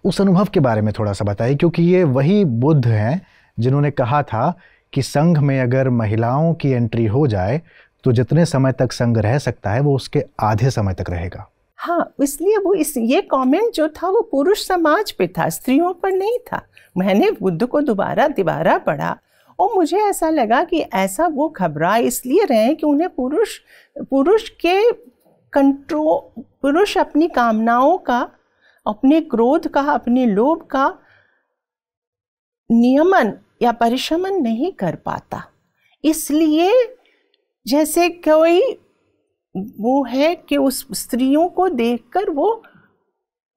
उस अनुभव के बारे में थोड़ा सा बताइए क्योंकि ये वही बुद्ध हैं जिन्होंने कहा था कि संघ में अगर महिलाओं की एंट्री हो जाए तो जितने समय तक संघ रह सकता है वो उसके आधे समय तक रहेगा हाँ इसलिए वो इस ये कमेंट जो था वो पुरुष समाज पे था स्त्रियों पर नहीं था मैंने बुद्ध को दोबारा दोबारा पढ़ा और मुझे ऐसा लगा कि ऐसा वो घबरा इसलिए रहे कि उन्हें पुरुष पुरुष के कंट्रोल पुरुष अपनी कामनाओं का अपने क्रोध का अपने लोभ का नियमन या परिशमन नहीं कर पाता इसलिए जैसे कोई वो है कि उस स्त्रियों को देखकर वो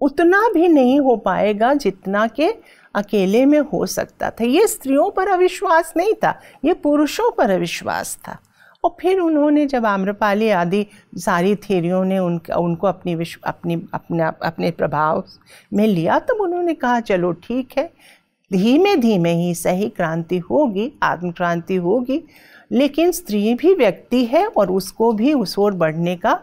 उतना भी नहीं हो पाएगा जितना के अकेले में हो सकता था ये स्त्रियों पर अविश्वास नहीं था ये पुरुषों पर अविश्वास था और फिर उन्होंने जब आम्रपाली आदि सारी थेरियों ने उन उनको अपनी विश्व अपनी अपना अपने प्रभाव में लिया तब उन्होंने कहा चलो ठीक है धीमे धीमे ही सही क्रांति होगी आत्म क्रांति होगी लेकिन स्त्री भी व्यक्ति है और उसको भी उस ओर बढ़ने का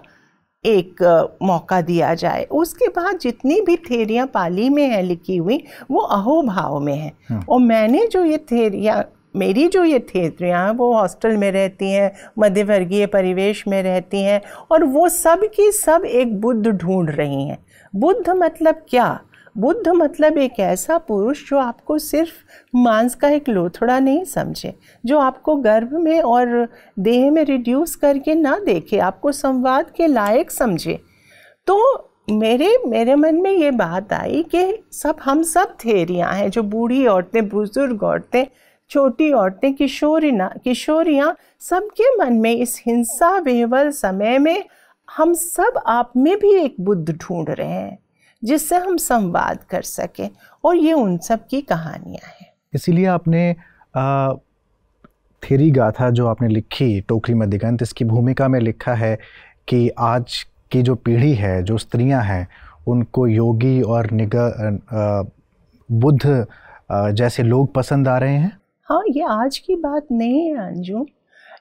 एक मौका दिया जाए उसके बाद जितनी भी थेरियाँ पाली में हैं लिखी हुई वो अहोभाव में हैं हाँ। और मैंने जो ये थेरियाँ मेरी जो ये थेतरियाँ हैं वो हॉस्टल में रहती हैं मध्यवर्गीय परिवेश में रहती हैं और वो सब की सब एक बुद्ध ढूंढ रही हैं बुद्ध मतलब क्या बुद्ध मतलब एक ऐसा पुरुष जो आपको सिर्फ मांस का एक लोथड़ा नहीं समझे जो आपको गर्भ में और देह में रिड्यूस करके ना देखे आपको संवाद के लायक समझे तो मेरे मेरे मन में ये बात आई कि सब हम सब थेरियाँ हैं जो बूढ़ी औरतें बुज़ुर्ग औरतें छोटी औरतें किशोरिना किशोरियाँ सबके मन में इस हिंसा विह्वल समय में हम सब आप में भी एक बुद्ध ढूंढ रहे हैं जिससे हम संवाद कर सकें और ये उन सब की कहानियाँ हैं इसीलिए आपने आ, थेरी गाथा जो आपने लिखी टोकरी में दिगंत इसकी भूमिका में लिखा है कि आज की जो पीढ़ी है जो स्त्रियां हैं उनको योगी और निग बुद्ध जैसे लोग पसंद आ रहे हैं हाँ ये आज की बात नहीं है अंजू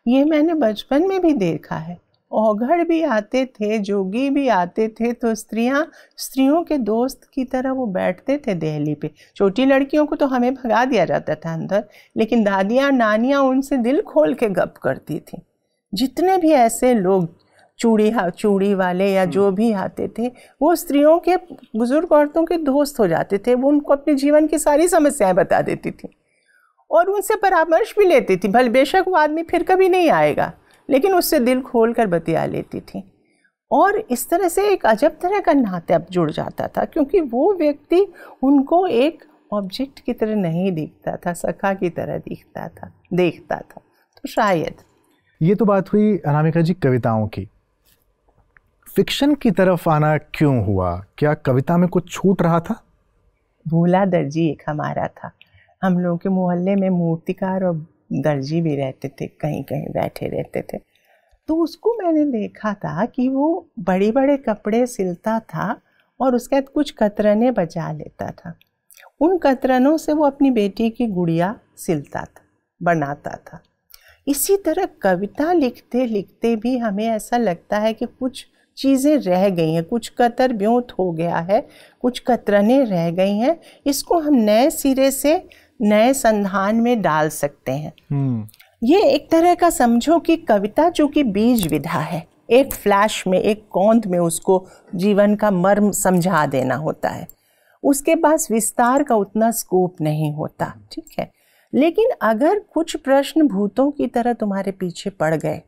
ये मैंने बचपन में भी देखा है ओघड़ भी आते थे जोगी भी आते थे तो स्त्रियाँ स्त्रियों के दोस्त की तरह वो बैठते थे दहली पे छोटी लड़कियों को तो हमें भगा दिया जाता था अंदर लेकिन दादियाँ नानियाँ उनसे दिल खोल के गप करती थी जितने भी ऐसे लोग चूड़ी हा चूड़ी वाले या जो हम्म। भी आते थे वो स्त्रियों के बुज़ुर्ग औरतों के दोस्त हो जाते थे वो उनको अपने जीवन की सारी समस्याएं बता देती थी और उनसे परामर्श भी लेती थी भले बेशक वो आदमी फिर कभी नहीं आएगा लेकिन उससे दिल खोल कर बतिया लेती थी और इस तरह से एक अजब तरह का नाते अब जुड़ जाता था क्योंकि वो व्यक्ति उनको एक ऑब्जेक्ट की तरह नहीं दिखता था सखा की तरह दिखता था देखता था तो शायद ये तो बात हुई अनामिका जी कविताओं की फिक्शन की तरफ आना क्यों हुआ क्या कविता में कुछ छूट रहा था भोला दर्जी एक हमारा था हम लोगों के मोहल्ले में मूर्तिकार और दर्जी भी रहते थे कहीं कहीं बैठे रहते थे तो उसको मैंने देखा था कि वो बड़े बड़े कपड़े सिलता था और उसके बाद कुछ कतरने बचा लेता था उन कतरनों से वो अपनी बेटी की गुड़िया सिलता था बनाता था इसी तरह कविता लिखते लिखते भी हमें ऐसा लगता है कि कुछ चीज़ें रह गई हैं कुछ कतर ब्योंत हो गया है कुछ कतरने रह गई हैं इसको हम नए सिरे से नए संधान में डाल सकते हैं हम्म। ये एक तरह का समझो कि कविता जो कि बीज विधा है एक फ्लैश में एक कौंद में उसको जीवन का मर्म समझा देना होता है उसके पास विस्तार का उतना स्कोप नहीं होता ठीक है लेकिन अगर कुछ प्रश्न भूतों की तरह तुम्हारे पीछे पड़ गए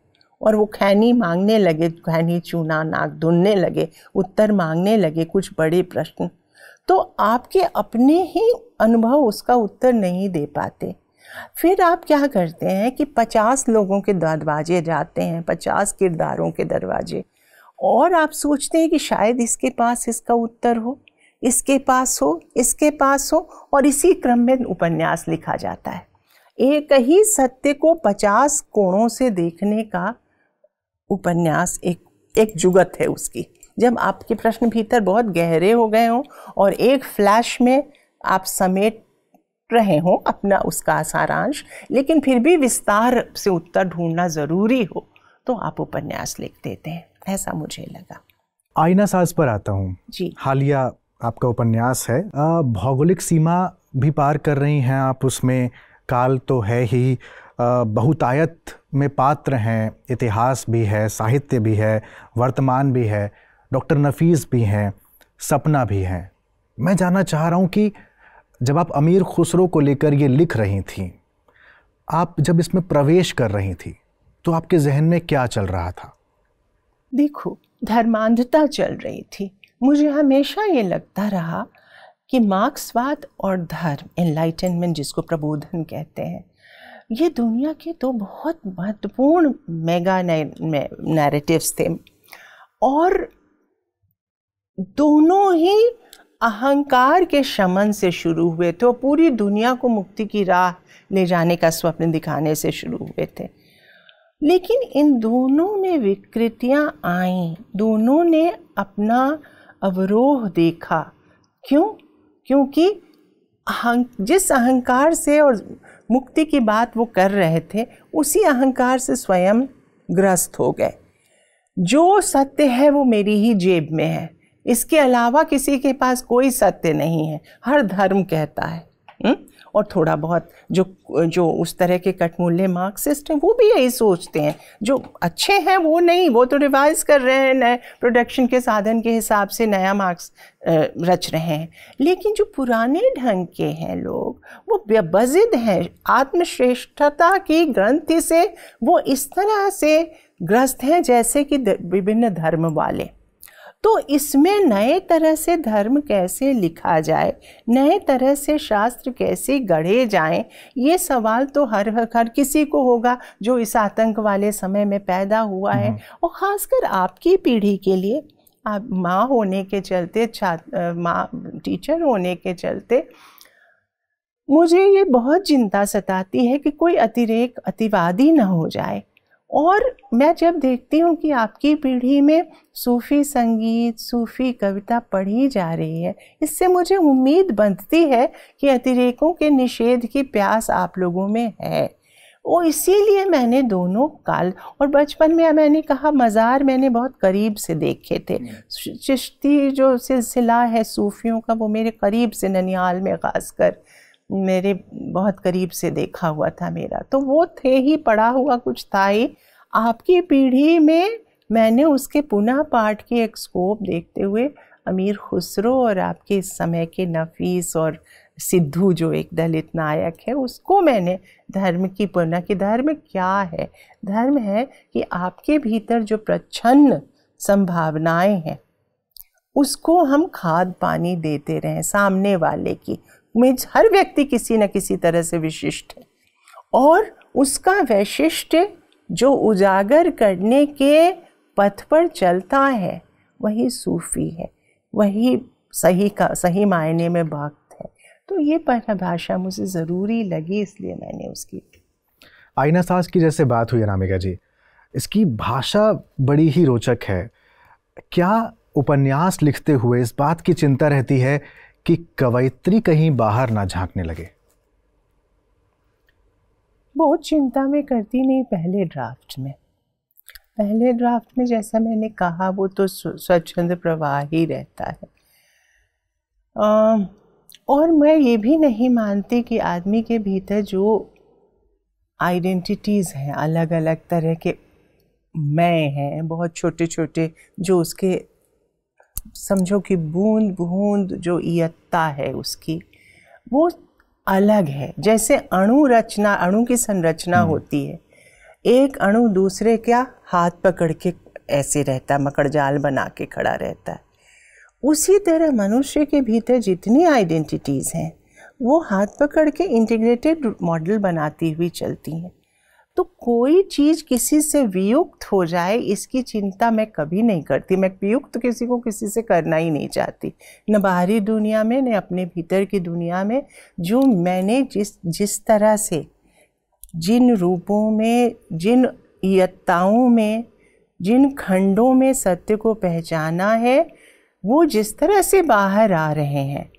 और वो खैनी मांगने लगे खैनी चूना नाक धुनने लगे उत्तर मांगने लगे कुछ बड़े प्रश्न तो आपके अपने ही अनुभव उसका उत्तर नहीं दे पाते फिर आप क्या करते हैं कि पचास लोगों के दरवाजे जाते हैं पचास किरदारों के दरवाजे और आप सोचते हैं कि शायद इसके पास इसका उत्तर हो इसके पास हो इसके पास हो और इसी क्रम में उपन्यास लिखा जाता है एक ही सत्य को पचास कोणों से देखने का उपन्यास एक एक जुगत है उसकी जब आपके प्रश्न भीतर बहुत गहरे हो गए हों और एक फ्लैश में आप समेट रहे हों अपना उसका सारांश लेकिन फिर भी विस्तार से उत्तर ढूंढना ज़रूरी हो तो आप उपन्यास लिख देते हैं ऐसा मुझे लगा आईना साज पर आता हूँ जी हालिया आपका उपन्यास है भौगोलिक सीमा भी पार कर रही हैं आप उसमें काल तो है ही बहुतायत में पात्र हैं इतिहास भी है साहित्य भी है वर्तमान भी है डॉक्टर नफीस भी हैं सपना भी हैं मैं जानना चाह रहा हूँ कि जब आप अमीर खुसरो को लेकर ये लिख रही थी आप जब इसमें प्रवेश कर रही थी तो आपके जहन में क्या चल रहा था देखो धर्मांधता चल रही थी मुझे हमेशा ये लगता रहा कि मार्क्सवाद और धर्म एनलाइटनमेंट जिसको प्रबोधन कहते हैं ये दुनिया के दो बहुत महत्वपूर्ण मेगा नैरेटिव्स थे और दोनों ही अहंकार के शमन से शुरू हुए थे और पूरी दुनिया को मुक्ति की राह ले जाने का स्वप्न दिखाने से शुरू हुए थे लेकिन इन दोनों में विकृतियां आईं दोनों ने अपना अवरोह देखा क्यों क्योंकि अहं जिस अहंकार से और मुक्ति की बात वो कर रहे थे उसी अहंकार से स्वयं ग्रस्त हो गए जो सत्य है वो मेरी ही जेब में है इसके अलावा किसी के पास कोई सत्य नहीं है हर धर्म कहता है हुँ? हम्म? और थोड़ा बहुत जो जो उस तरह के कटमूल्य मार्क्सिस्ट हैं वो भी यही सोचते हैं जो अच्छे हैं वो नहीं वो तो रिवाइज कर रहे हैं नए प्रोडक्शन के साधन के हिसाब से नया मार्क्स रच रहे हैं लेकिन जो पुराने ढंग के हैं लोग वो व्यबजिद हैं आत्मश्रेष्ठता की ग्रंथि से वो इस तरह से ग्रस्त हैं जैसे कि विभिन्न धर्म वाले तो इसमें नए तरह से धर्म कैसे लिखा जाए नए तरह से शास्त्र कैसे गढ़े जाएं ये सवाल तो हर हर किसी को होगा जो इस आतंक वाले समय में पैदा हुआ है हम्म। और ख़ासकर आपकी पीढ़ी के लिए आप माँ होने के चलते छात्र माँ टीचर होने के चलते मुझे ये बहुत चिंता सताती है कि कोई अतिरेक अतिवादी ना हो जाए और मैं जब देखती हूँ कि आपकी पीढ़ी में सूफ़ी संगीत सूफ़ी कविता पढ़ी जा रही है इससे मुझे उम्मीद बनती है कि अतिरेकों के निषेध की प्यास आप लोगों में है वो इसीलिए मैंने दोनों काल और बचपन में मैंने कहा मज़ार मैंने बहुत करीब से देखे थे चिश्ती हम्म। जो सिलसिला है सूफियों का वो मेरे करीब से ननियाल में ख़ास कर मेरे बहुत करीब से देखा हुआ था मेरा तो वो थे ही पढ़ा हुआ कुछ था ही आपकी पीढ़ी में मैंने उसके पुनः पाठ के एक स्कोप देखते हुए अमीर खुसरो और आपके इस समय के नफीस और सिद्धू जो एक दलित नायक है उसको मैंने धर्म की पुनः कि धर्म क्या है धर्म है कि आपके भीतर जो प्रच्छन्न संभावनाएं हैं उसको हम खाद पानी देते रहें सामने वाले की मीन्स हर व्यक्ति किसी न किसी तरह से विशिष्ट है और उसका वैशिष्ट जो उजागर करने के पथ पर चलता है वही सूफी है वही सही का सही मायने में भक्त है तो ये परिभाषा मुझे ज़रूरी लगी इसलिए मैंने उसकी आईना साज की जैसे बात हुई अनामिका जी इसकी भाषा बड़ी ही रोचक है क्या उपन्यास लिखते हुए इस बात की चिंता रहती है कि कवयित्री कहीं बाहर ना झांकने लगे बहुत चिंता में करती नहीं पहले ड्राफ्ट में पहले ड्राफ्ट में जैसा मैंने कहा वो तो स्वच्छंद प्रवाह ही रहता है आ, और मैं ये भी नहीं मानती कि आदमी के भीतर जो आइडेंटिटीज़ हैं अलग अलग तरह के मैं हैं बहुत छोटे छोटे जो उसके समझो कि बूंद बूंद जो इयत्ता है उसकी वो अलग है जैसे अणु रचना अणु की संरचना हम्म। होती है एक अणु दूसरे क्या हाथ पकड़ के ऐसे रहता है जाल बना के खड़ा रहता है उसी तरह मनुष्य के भीतर जितनी आइडेंटिटीज़ हैं वो हाथ पकड़ के इंटीग्रेटेड मॉडल बनाती हुई चलती हैं तो कोई चीज़ किसी से वियुक्त हो जाए इसकी चिंता मैं कभी नहीं करती मैं वियुक्त तो किसी को किसी से करना ही नहीं चाहती न बाहरी दुनिया में न अपने भीतर की दुनिया में जो मैंने जिस जिस तरह से जिन रूपों में जिन यत्ताओं में जिन खंडों में सत्य को पहचाना है वो जिस तरह से बाहर आ रहे हैं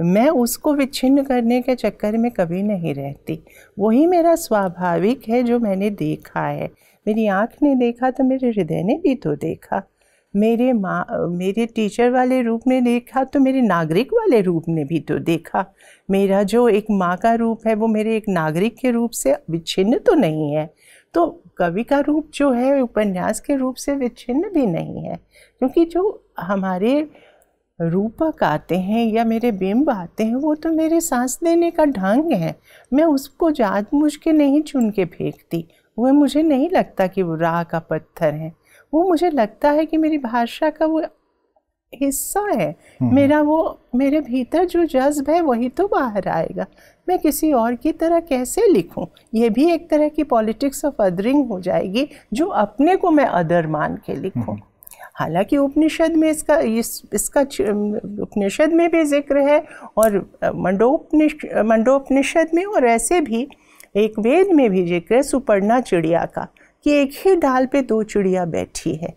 मैं उसको विच्छिन्न करने के चक्कर में कभी नहीं रहती वही मेरा स्वाभाविक है जो मैंने देखा है मेरी आँख ने देखा तो मेरे हृदय ने भी तो देखा मेरे माँ मेरे टीचर वाले रूप में देखा तो मेरे नागरिक वाले रूप ने भी तो देखा मेरा जो एक माँ का रूप है वो मेरे एक नागरिक के रूप से विच्छिन्न तो नहीं है तो कवि का रूप जो है उपन्यास के रूप से विच्छिन्न भी नहीं है क्योंकि जो हमारे रूपक आते हैं या मेरे बिंब आते हैं वो तो मेरे सांस लेने का ढंग है मैं उसको जात मुझ के नहीं चुन के फेंकती वह मुझे नहीं लगता कि वो राह का पत्थर है वो मुझे लगता है कि मेरी भाषा का वो हिस्सा है हम्म। मेरा वो मेरे भीतर जो जज्ब है वही तो बाहर आएगा मैं किसी और की तरह कैसे लिखूं ये भी एक तरह की पॉलिटिक्स ऑफ अदरिंग हो जाएगी जो अपने को मैं अदर मान के लिखूं हम्म। हालांकि उपनिषद में इसका इस इसका उपनिषद में भी जिक्र है और मंडोपनिष मंडोपनिषद में और ऐसे भी एक वेद में भी जिक्र है सुपर्णा चिड़िया का कि एक ही डाल पे दो चिड़िया बैठी है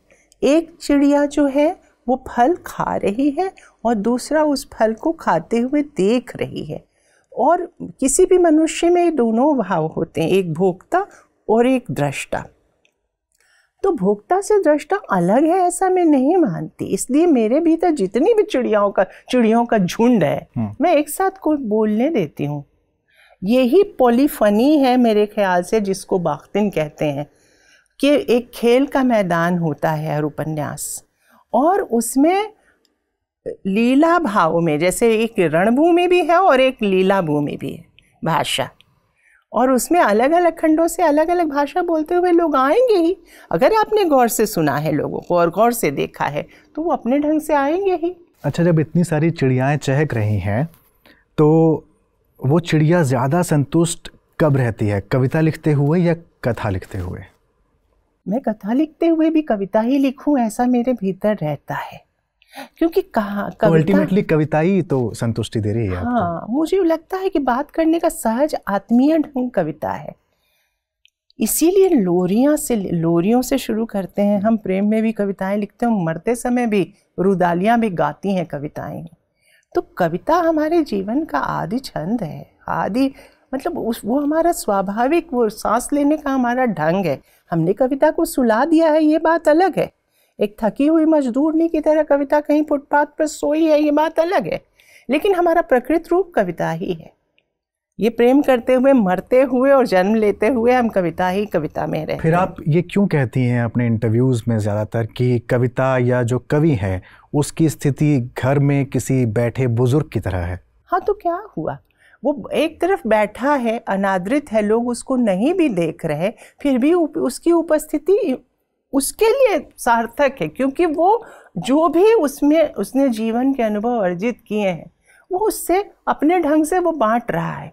एक चिड़िया जो है वो फल खा रही है और दूसरा उस फल को खाते हुए देख रही है और किसी भी मनुष्य में दोनों भाव होते हैं एक भोक्ता और एक दृष्टा तो भोक्ता से दृष्टा अलग है ऐसा मैं नहीं मानती इसलिए मेरे भीतर जितनी भी चिड़ियाओं का चिड़ियों का झुंड है हम्म। मैं एक साथ को बोलने देती हूँ यही पॉलीफनी है मेरे ख्याल से जिसको बाख्तिन कहते हैं कि एक खेल का मैदान होता है हर उपन्यास और उसमें लीला भाव में जैसे एक रणभूमि भी है और एक लीला भूमि भी है भाषा और उसमें अलग अलग खंडों से अलग अलग भाषा बोलते हुए लोग आएंगे ही अगर आपने गौर से सुना है लोगों को और गौर से देखा है तो वो अपने ढंग से आएंगे ही अच्छा जब इतनी सारी चिड़ियाएं चहक रही हैं तो वो चिड़िया ज़्यादा संतुष्ट कब रहती है कविता लिखते हुए या कथा लिखते हुए मैं कथा लिखते हुए भी कविता ही लिखूं ऐसा मेरे भीतर रहता है क्योंकि कहा अल्टीमेटली तो कविता ही तो संतुष्टि दे रही है हाँ आपको। मुझे लगता है कि बात करने का सहज आत्मीय ढंग कविता है इसीलिए लोरिया से लोरियों से शुरू करते हैं हम प्रेम में भी कविताएं लिखते हैं मरते समय भी रुदालियां भी गाती हैं कविताएं तो कविता हमारे जीवन का आदि छंद है आदि मतलब उस वो हमारा स्वाभाविक वो सांस लेने का हमारा ढंग है हमने कविता को सुला दिया है ये बात अलग है एक थकी हुई मजदूरनी की तरह कविता कहीं फुटपाथ पर सोई है ये बात अलग है लेकिन हमारा प्रकृत रूप कविता ही है ये प्रेम करते हुए मरते हुए और जन्म लेते हुए हम कविता ही कविता में रहे फिर आप ये क्यों कहती हैं अपने इंटरव्यूज़ में ज़्यादातर कि कविता या जो कवि है उसकी स्थिति घर में किसी बैठे बुजुर्ग की तरह है हाँ तो क्या हुआ वो एक तरफ बैठा है अनादृत है लोग उसको नहीं भी देख रहे फिर भी उप, उसकी उपस्थिति उसके लिए सार्थक है क्योंकि वो जो भी उसमें उसने जीवन के अनुभव अर्जित किए हैं वो उससे अपने ढंग से वो बांट रहा है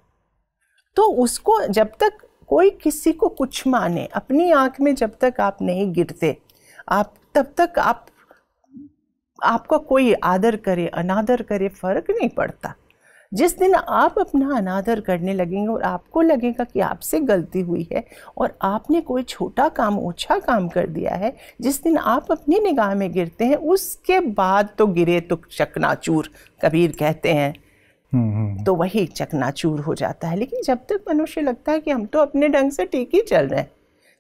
तो उसको जब तक कोई किसी को कुछ माने अपनी आंख में जब तक आप नहीं गिरते आप तब तक आप आपका कोई आदर करे अनादर करे फर्क नहीं पड़ता जिस दिन आप अपना अनादर करने लगेंगे और आपको लगेगा कि आपसे गलती हुई है और आपने कोई छोटा काम ओछा काम कर दिया है जिस दिन आप अपनी निगाह में गिरते हैं उसके बाद तो गिरे तो चकनाचूर कबीर कहते हैं हम्म, हम्म, हम्म। तो वही चकनाचूर हो जाता है लेकिन जब तक मनुष्य लगता है कि हम तो अपने ढंग से ठीक ही चल रहे हैं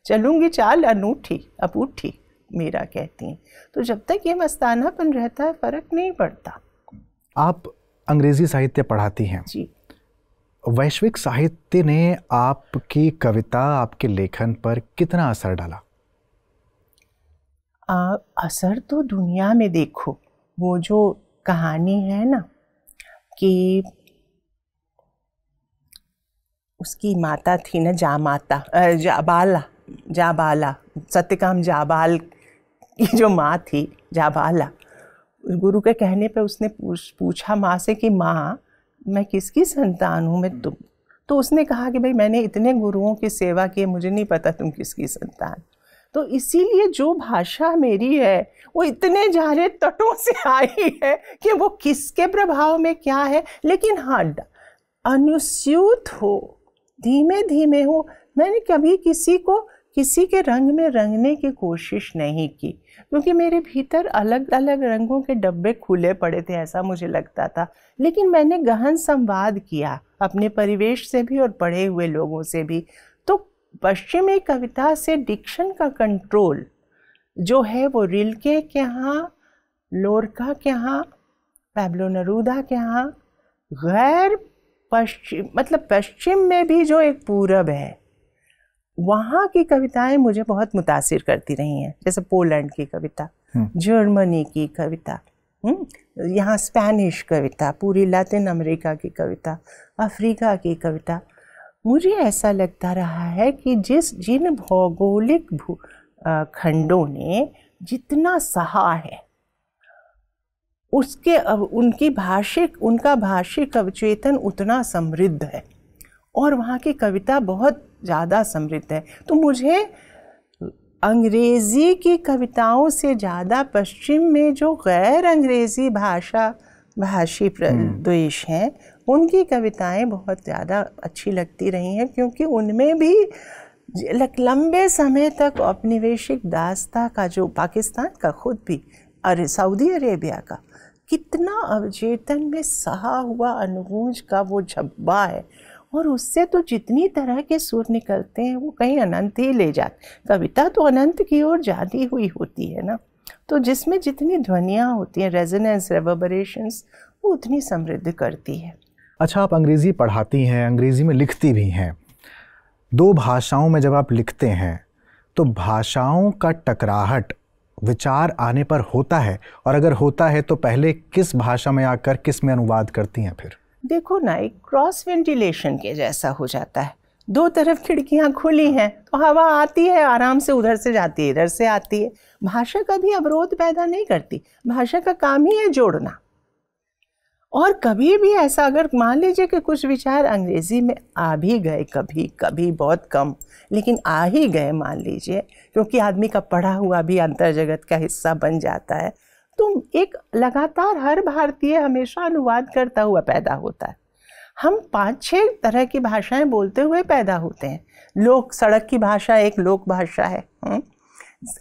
चलूंगी चाल अनूठी अपूठी मीरा कहती हैं तो जब तक ये मस्तानापन रहता है फ़र्क नहीं पड़ता आप अंग्रेज़ी साहित्य पढ़ाती हैं वैश्विक साहित्य ने आपकी कविता आपके लेखन पर कितना असर डाला आ, असर तो दुनिया में देखो वो जो कहानी है ना कि उसकी माता थी ना जा माता जाबाला जाबाला सत्यकाम जाबाल की जो माँ थी जाबाला गुरु के कहने पे उसने पूछ पूछा माँ से कि माँ मैं किसकी संतान हूँ मैं तुम तो, तो उसने कहा कि भाई मैंने इतने गुरुओं की सेवा की मुझे नहीं पता तुम किसकी संतान तो इसीलिए जो भाषा मेरी है वो इतने जारे तटों से आई है कि वो किसके प्रभाव में क्या है लेकिन हाँ अनुस्यूत हो धीमे धीमे हो मैंने कभी किसी को किसी के रंग में रंगने की कोशिश नहीं की क्योंकि मेरे भीतर अलग अलग रंगों के डब्बे खुले पड़े थे ऐसा मुझे लगता था लेकिन मैंने गहन संवाद किया अपने परिवेश से भी और पढ़े हुए लोगों से भी तो पश्चिमी कविता से डिक्शन का कंट्रोल जो है वो रिलके के यहाँ लोरका के यहाँ पैबलो नरूदा के यहाँ गैर पश्चिम मतलब पश्चिम में भी जो एक पूरब है वहाँ की कविताएं मुझे बहुत मुतासर करती रही हैं जैसे पोलैंड की कविता हम्म। जर्मनी की कविता हम्म, यहाँ स्पेनिश कविता पूरी लैटिन अमेरिका की कविता अफ्रीका की कविता मुझे ऐसा लगता रहा है कि जिस जिन भौगोलिक भू, खंडों ने जितना सहा है उसके अब उनकी भाषिक उनका भाषिक अवचेतन उतना समृद्ध है और वहाँ की कविता बहुत ज़्यादा समृद्ध है तो मुझे अंग्रेज़ी की कविताओं से ज़्यादा पश्चिम में जो गैर अंग्रेज़ी भाषा भाषी हम्म। देश हैं उनकी कविताएं बहुत ज़्यादा अच्छी लगती रही हैं क्योंकि उनमें भी लंबे समय तक औपनिवेशिक दास्ता का जो पाकिस्तान का खुद भी अरे सऊदी अरेबिया का कितना अवचेतन में सहा हुआ अनुगूंज का वो झब्बा है और उससे तो जितनी तरह के सुर निकलते हैं वो कहीं अनंत ही ले जाते कविता तो अनंत की ओर जाती हुई होती है ना तो जिसमें जितनी ध्वनियाँ होती हैं रेजोनेंस रेवरेशंस वो उतनी समृद्ध करती है अच्छा आप अंग्रेज़ी पढ़ाती हैं अंग्रेज़ी में लिखती भी हैं दो भाषाओं में जब आप लिखते हैं तो भाषाओं का टकराहट विचार आने पर होता है और अगर होता है तो पहले किस भाषा में आकर किस में अनुवाद करती हैं फिर देखो ना एक क्रॉस वेंटिलेशन के जैसा हो जाता है दो तरफ खिड़कियाँ खुली हैं तो हवा आती है आराम से उधर से जाती है इधर से आती है भाषा कभी अवरोध पैदा नहीं करती भाषा का काम ही है जोड़ना और कभी भी ऐसा अगर मान लीजिए कि कुछ विचार अंग्रेज़ी में आ भी गए कभी कभी बहुत कम लेकिन आ ही गए मान लीजिए क्योंकि आदमी का पढ़ा हुआ भी अंतर जगत का हिस्सा बन जाता है तुम एक लगातार हर भारतीय हमेशा अनुवाद करता हुआ पैदा होता है हम पाँच छः तरह की भाषाएं बोलते हुए पैदा होते हैं लोक सड़क की भाषा एक लोक भाषा है हुँ? हम्म।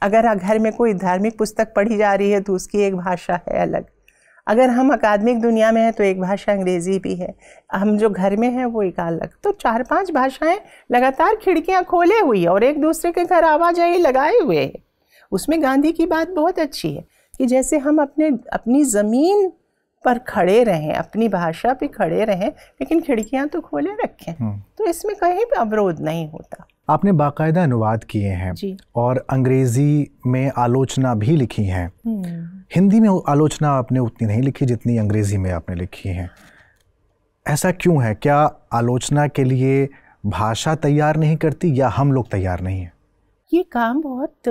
अगर घर में कोई धार्मिक पुस्तक पढ़ी जा रही है तो उसकी एक भाषा है अलग अगर हम अकादमिक दुनिया में हैं तो एक भाषा अंग्रेज़ी भी है हम जो घर में हैं वो एक अलग तो चार पांच भाषाएं लगातार खिड़कियां खोले हुई है और एक दूसरे के घर आवाजाही लगाए हुए है उसमें गांधी की बात बहुत अच्छी है कि जैसे हम अपने अपनी ज़मीन पर खड़े रहें अपनी भाषा पे खड़े रहें लेकिन खिड़कियां तो खोले रखें हम्म। तो इसमें कहीं भी अवरोध नहीं होता आपने बाकायदा अनुवाद किए हैं और अंग्रेजी में आलोचना भी लिखी है हम्म। हिंदी में आलोचना आपने उतनी नहीं लिखी जितनी अंग्रेजी में आपने लिखी है ऐसा क्यों है क्या आलोचना के लिए भाषा तैयार नहीं करती या हम लोग तैयार नहीं हैं ये काम बहुत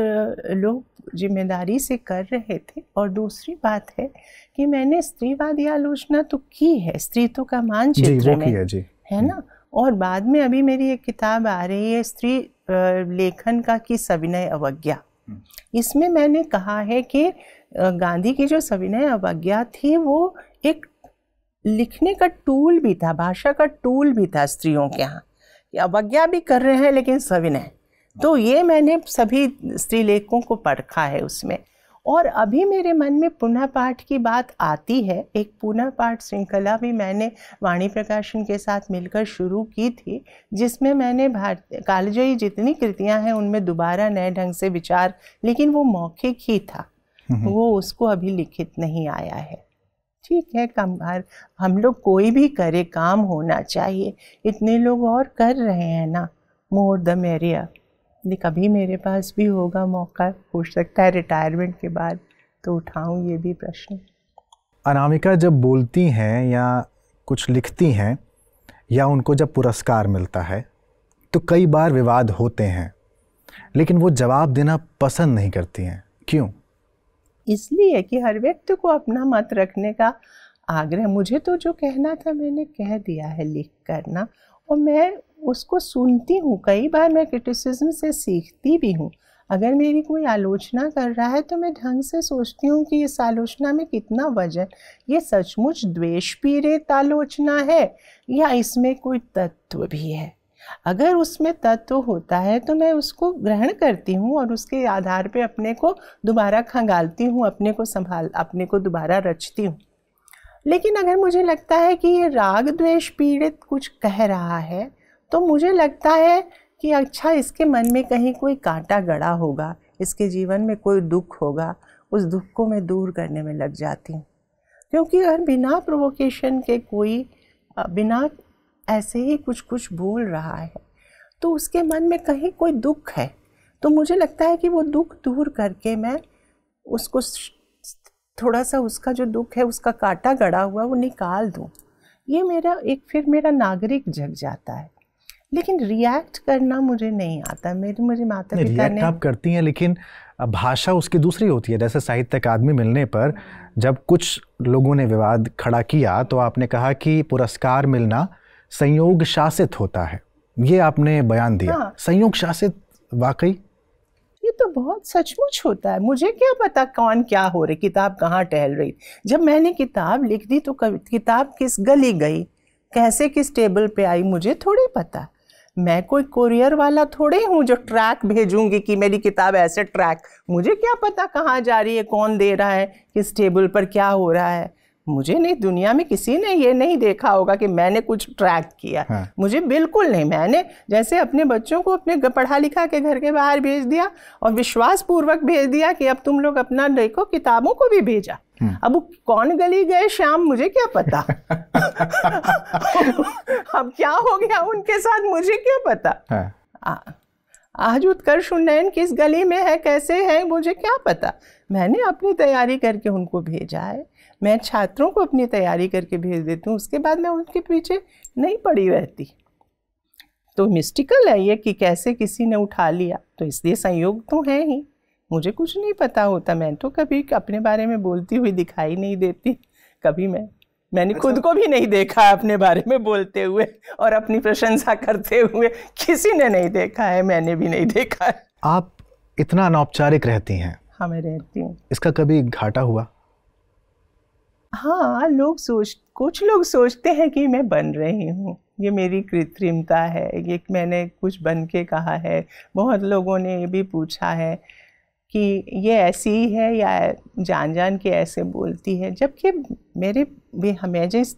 लोग जिम्मेदारी से कर रहे थे और दूसरी बात है कि मैंने स्त्रीवादी आलोचना तो की है स्त्रीत्व का मान क्षेत्र में है, जी। है ना और बाद में अभी मेरी एक किताब आ रही है स्त्री लेखन का की सविनय अवज्ञा हम्म। इसमें मैंने कहा है कि गांधी की जो सविनय अवज्ञा थी वो एक लिखने का टूल भी था भाषा का टूल भी था स्त्रियों के यहाँ अवज्ञा भी कर रहे हैं लेकिन सविनय तो ये मैंने सभी स्त्री लेखकों को परखा है उसमें और अभी मेरे मन में पुनः पाठ की बात आती है एक पुनः पाठ श्रृंखला भी मैंने वाणी प्रकाशन के साथ मिलकर शुरू की थी जिसमें मैंने भारत कालजयी जितनी कृतियां हैं उनमें दोबारा नए ढंग से विचार लेकिन वो मौखिक ही था वो उसको अभी लिखित नहीं आया है ठीक है कम भार हम लोग कोई भी करे काम होना चाहिए इतने लोग और कर रहे हैं ना मोर द मेरियर ये कभी मेरे पास भी होगा मौका हो सकता है रिटायरमेंट के बाद तो उठाऊँ ये भी प्रश्न अनामिका जब बोलती हैं या कुछ लिखती हैं या उनको जब पुरस्कार मिलता है तो कई बार विवाद होते हैं लेकिन वो जवाब देना पसंद नहीं करती हैं क्यों इसलिए कि हर व्यक्ति को अपना मत रखने का आग्रह मुझे तो जो कहना था मैंने कह दिया है लिख करना और मैं उसको सुनती हूँ कई बार मैं क्रिटिसिज्म से सीखती भी हूँ अगर मेरी कोई आलोचना कर रहा है तो मैं ढंग से सोचती हूँ कि इस आलोचना में कितना वजन ये सचमुच द्वेष पीड़ित आलोचना है या इसमें कोई तत्व भी है अगर उसमें तत्व होता है तो मैं उसको ग्रहण करती हूँ और उसके आधार पे अपने को दोबारा खंगालती हूँ अपने को संभाल अपने को दोबारा रचती हूँ लेकिन अगर मुझे लगता है कि ये राग द्वेष पीड़ित कुछ कह रहा है तो मुझे लगता है कि अच्छा इसके मन में कहीं कोई कांटा गड़ा होगा इसके जीवन में कोई दुख होगा उस दुख को मैं दूर करने में लग जाती हूँ क्योंकि अगर बिना प्रोवोकेशन के कोई बिना ऐसे ही कुछ कुछ बोल रहा है तो उसके मन में कहीं कोई दुख है तो मुझे लगता है कि वो दुख दूर करके मैं उसको थोड़ा सा उसका जो दुख है उसका कांटा गड़ा हुआ वो निकाल दूँ ये मेरा एक फिर मेरा नागरिक जग जाता है लेकिन रिएक्ट करना मुझे नहीं आता मेरे मुझे माता पिता ने आप करती हैं लेकिन भाषा उसकी दूसरी होती है जैसे साहित्य अकादमी मिलने पर जब कुछ लोगों ने विवाद खड़ा किया तो आपने कहा कि पुरस्कार मिलना संयोग शासित होता है ये आपने बयान दिया हाँ। संयोग शासित वाकई ये तो बहुत सचमुच होता है मुझे क्या पता कौन क्या हो रही किताब कहाँ टहल रही जब मैंने किताब लिख दी तो किताब किस गली गई कैसे किस टेबल पे आई मुझे थोड़ी पता मैं कोई कुरियर वाला थोड़े हूँ जो ट्रैक भेजूंगी कि मेरी किताब ऐसे ट्रैक मुझे क्या पता कहाँ जा रही है कौन दे रहा है किस टेबल पर क्या हो रहा है मुझे नहीं दुनिया में किसी ने ये नहीं देखा होगा कि मैंने कुछ ट्रैक किया हाँ। मुझे बिल्कुल नहीं मैंने जैसे अपने बच्चों को अपने पढ़ा लिखा के घर के बाहर भेज दिया और विश्वासपूर्वक भेज दिया कि अब तुम लोग अपना देखो किताबों को भी भेजा अब कौन गली गए श्याम मुझे क्या पता [laughs] अब क्या हो गया उनके साथ मुझे क्या पता हाँ। आज उत्कर्ष उन्नयन किस गली में है कैसे है मुझे क्या पता मैंने अपनी तैयारी करके उनको भेजा है मैं छात्रों को अपनी तैयारी करके भेज देती हूँ उसके बाद मैं उनके पीछे नहीं पड़ी रहती तो मिस्टिकल है ये कि कैसे किसी ने उठा लिया तो इसलिए संयोग तो है ही मुझे कुछ नहीं पता होता मैं तो कभी अपने बारे में बोलती हुई दिखाई नहीं देती कभी मैं मैंने अच्छा। खुद को भी नहीं देखा अपने बारे में बोलते हुए और अपनी प्रशंसा करते हुए किसी ने नहीं देखा है मैंने भी नहीं देखा है आप इतना अनौपचारिक रहती हैं हाँ मैं रहती हूँ इसका कभी घाटा हुआ हाँ लोग सोच कुछ लोग सोचते हैं कि मैं बन रही हूँ ये मेरी कृत्रिमता है ये मैंने कुछ बन के कहा है बहुत लोगों ने ये भी पूछा है कि ये ऐसी ही है या जान जान के ऐसे बोलती है जबकि मेरे हमें जिस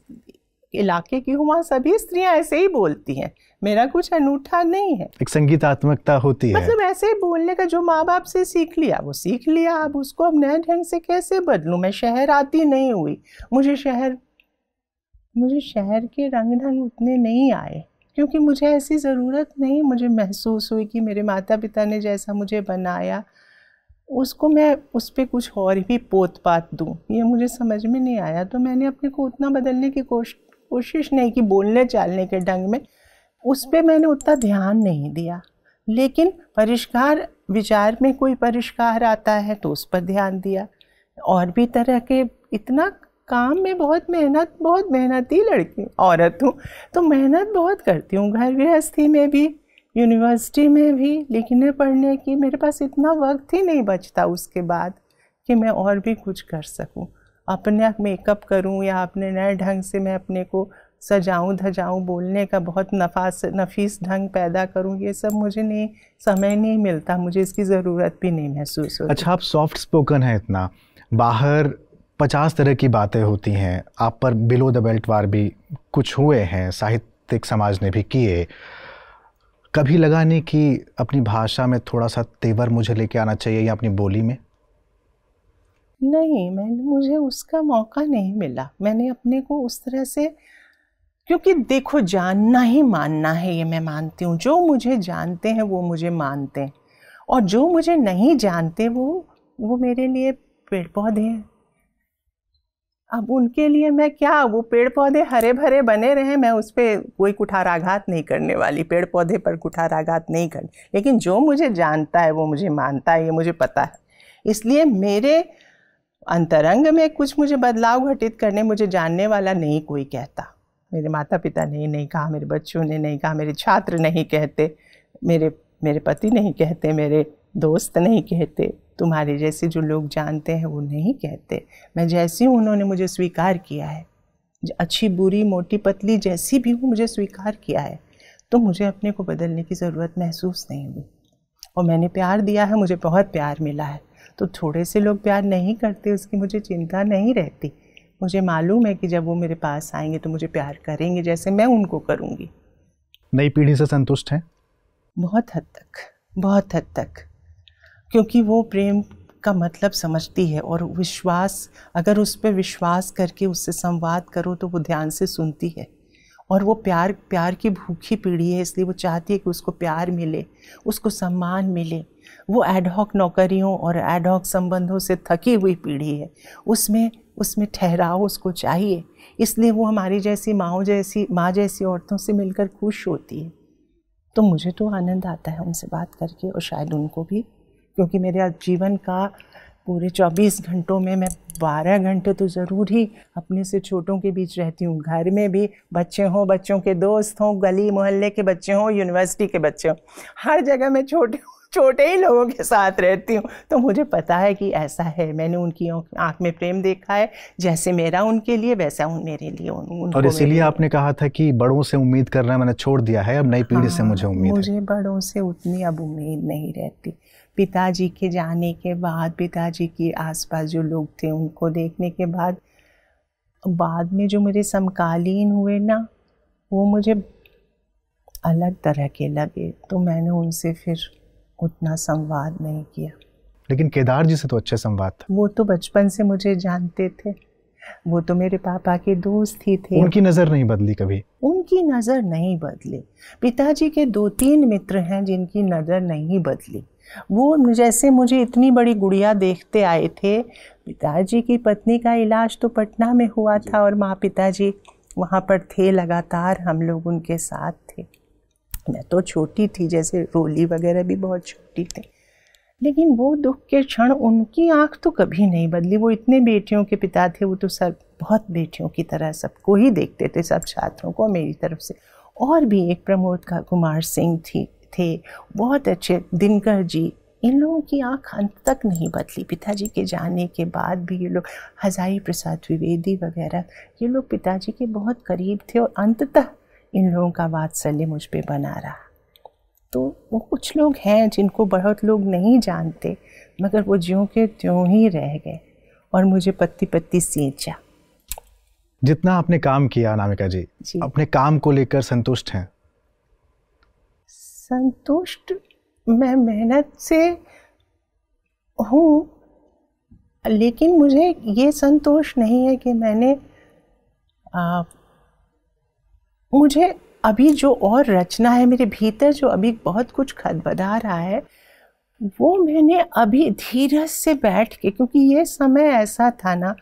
इलाके की हूँ वहाँ सभी स्त्रियाँ ऐसे ही बोलती हैं मेरा कुछ अनूठा नहीं है एक संगीतात्मकता होती है मतलब ऐसे ही बोलने का जो माँ बाप से सीख लिया वो सीख लिया अब उसको अब नए ढंग से कैसे बदलूँ मैं शहर आती नहीं हुई मुझे शहर मुझे शहर के रंग ढंग उतने नहीं आए क्योंकि मुझे ऐसी ज़रूरत नहीं मुझे महसूस हुई कि मेरे माता पिता ने जैसा मुझे बनाया उसको मैं उस पर कुछ और भी पोत पात दूँ ये मुझे समझ में नहीं आया तो मैंने अपने को उतना बदलने की कोश कोशिश नहीं की बोलने चालने के ढंग में उस पर मैंने उतना ध्यान नहीं दिया लेकिन परिष्कार विचार में कोई परिष्कार आता है तो उस पर ध्यान दिया और भी तरह के इतना काम में बहुत मेहनत बहुत मेहनती लड़की औरत हूँ तो मेहनत बहुत करती हूँ घर गृहस्थी में भी यूनिवर्सिटी में भी लिखने पढ़ने की मेरे पास इतना वक्त ही नहीं बचता उसके बाद कि मैं और भी कुछ कर सकूं अपने आप मेकअप करूं या अपने नए ढंग से मैं अपने को सजाऊं धजाऊं बोलने का बहुत नफास नफीस ढंग पैदा करूं ये सब मुझे नहीं समय नहीं मिलता मुझे इसकी ज़रूरत भी नहीं महसूस होती अच्छा आप सॉफ्ट स्पोकन हैं इतना बाहर पचास तरह की बातें होती हैं आप पर बिलो द बेल्ट वार भी कुछ हुए हैं साहित्यिक समाज ने भी किए कभी लगा नहीं कि अपनी भाषा में थोड़ा सा तेवर मुझे लेके आना चाहिए या अपनी बोली में नहीं मैंने मुझे उसका मौका नहीं मिला मैंने अपने को उस तरह से क्योंकि देखो जानना ही मानना है ये मैं मानती हूँ जो मुझे जानते हैं वो मुझे मानते हैं और जो मुझे नहीं जानते वो वो मेरे लिए पेड़ पौधे हैं अब उनके लिए मैं क्या वो पेड़ पौधे हरे भरे बने रहे मैं उस पर कोई कुठाराघात नहीं करने वाली पेड़ पौधे पर कुठाराघात नहीं कर लेकिन जो मुझे जानता है वो मुझे मानता है ये मुझे पता है इसलिए मेरे अंतरंग में कुछ मुझे बदलाव घटित करने मुझे जानने वाला नहीं कोई कहता मेरे माता पिता ने नहीं कहा मेरे बच्चों ने नहीं कहा मेरे छात्र नहीं कहते मेरे मेरे पति नहीं कहते मेरे दोस्त नहीं कहते तुम्हारे जैसे जो लोग जानते हैं वो नहीं कहते मैं जैसी हूँ उन्होंने मुझे स्वीकार किया है अच्छी बुरी मोटी पतली जैसी भी हूँ मुझे स्वीकार किया है तो मुझे अपने को बदलने की ज़रूरत महसूस नहीं हुई और मैंने प्यार दिया है मुझे बहुत प्यार मिला है तो थोड़े से लोग प्यार नहीं करते उसकी मुझे चिंता नहीं रहती मुझे मालूम है कि जब वो मेरे पास आएंगे तो मुझे प्यार करेंगे जैसे मैं उनको करूँगी नई पीढ़ी से संतुष्ट हैं बहुत हद तक बहुत हद तक क्योंकि वो प्रेम का मतलब समझती है और विश्वास अगर उस पर विश्वास करके उससे संवाद करो तो वो ध्यान से सुनती है और वो प्यार प्यार की भूखी पीढ़ी है इसलिए वो चाहती है कि उसको प्यार मिले उसको सम्मान मिले वो एडहॉक नौकरियों और एडहॉक संबंधों से थकी हुई पीढ़ी है उसमें उसमें ठहराव उसको चाहिए इसलिए वो हमारी जैसी माओ जैसी माँ जैसी औरतों से मिलकर खुश होती है तो मुझे तो आनंद आता है उनसे बात करके और शायद उनको भी क्योंकि मेरे जीवन का पूरे 24 घंटों में मैं 12 घंटे तो ज़रूर ही अपने से छोटों के बीच रहती हूँ घर में भी बच्चे हों बच्चों के दोस्त हों गली मोहल्ले के बच्चे हों यूनिवर्सिटी के बच्चे हों हर जगह मैं छोटे छोटे ही लोगों के साथ रहती हूँ तो मुझे पता है कि ऐसा है मैंने उनकी आँख में प्रेम देखा है जैसे मेरा उनके लिए वैसा उन मेरे लिए उन, और इसीलिए आपने कहा था कि बड़ों से उम्मीद करना मैंने छोड़ दिया है अब नई पीढ़ी हाँ, से मुझे उम्मीद मुझे बड़ों से उतनी अब उम्मीद नहीं रहती पिताजी के जाने के बाद पिताजी के आसपास जो लोग थे उनको देखने के बाद बाद में जो मेरे समकालीन हुए ना वो मुझे अलग तरह के लगे तो मैंने उनसे फिर उतना संवाद नहीं किया लेकिन केदार जी से तो अच्छा संवाद था वो तो बचपन से मुझे जानते थे वो तो मेरे पापा के दोस्त ही थे उनकी नज़र नहीं बदली कभी उनकी नज़र नहीं बदली पिताजी के दो तीन मित्र हैं जिनकी नज़र नहीं बदली वो जैसे मुझे इतनी बड़ी गुड़िया देखते आए थे पिताजी की पत्नी का इलाज तो पटना में हुआ था और माँ पिताजी वहाँ पर थे लगातार हम लोग उनके साथ थे मैं तो छोटी थी जैसे रोली वगैरह भी बहुत छोटी थी लेकिन वो दुख के क्षण उनकी आंख तो कभी नहीं बदली वो इतने बेटियों के पिता थे वो तो सब बहुत बेटियों की तरह सबको ही देखते थे सब छात्रों को मेरी तरफ से और भी एक प्रमोद का कुमार सिंह थी थे बहुत अच्छे दिनकर जी इन लोगों की आंख अंत तक नहीं बदली पिताजी के जाने के बाद भी ये लोग हजारी प्रसाद द्विवेदी वगैरह ये लोग पिताजी के बहुत करीब थे और अंततः इन लोगों का वात्सल्य मुझ पर बना रहा तो वो कुछ लोग हैं जिनको बहुत लोग नहीं जानते मगर वो ज्यों के त्यों ही रह गए और मुझे पत्ती पत्ती सींचा जितना आपने काम किया नामिका जी, जी। अपने काम को लेकर संतुष्ट हैं संतुष्ट मैं मेहनत से हूँ लेकिन मुझे ये संतोष नहीं है कि मैंने आ, मुझे अभी जो और रचना है मेरे भीतर जो अभी बहुत कुछ खदबदा रहा है वो मैंने अभी धीरज से बैठ के क्योंकि ये समय ऐसा था ना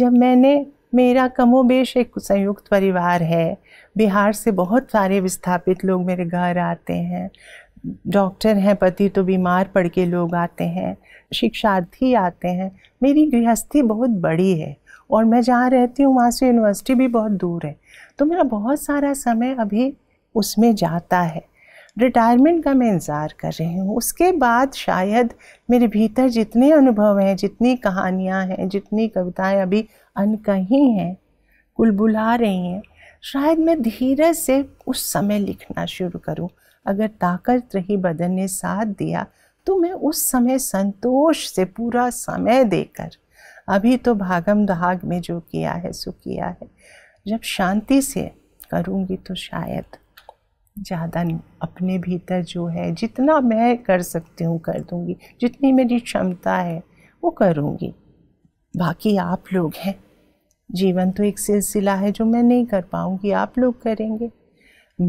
जब मैंने मेरा कमोबेश एक संयुक्त परिवार है बिहार से बहुत सारे विस्थापित लोग मेरे घर आते हैं डॉक्टर हैं पति तो बीमार पड़ के लोग आते हैं शिक्षार्थी आते हैं मेरी गृहस्थी बहुत बड़ी है और मैं जहाँ रहती हूँ वहाँ से यूनिवर्सिटी भी बहुत दूर है तो मेरा बहुत सारा समय अभी उसमें जाता है रिटायरमेंट का मैं इंतज़ार कर रही हूँ उसके बाद शायद मेरे भीतर जितने अनुभव हैं जितनी कहानियाँ हैं जितनी कविताएँ अभी अनकहीं हैं बुलबुला रही हैं शायद मैं धीरे से उस समय लिखना शुरू करूँ अगर ताकत रही बदन ने साथ दिया तो मैं उस समय संतोष से पूरा समय देकर अभी तो भागम दहाग में जो किया है सो किया है जब शांति से करूँगी तो शायद ज़्यादा अपने भीतर जो है जितना मैं कर सकती हूँ कर दूँगी जितनी मेरी क्षमता है वो करूँगी बाकी आप लोग हैं जीवन तो एक सिलसिला है जो मैं नहीं कर पाऊँगी आप लोग करेंगे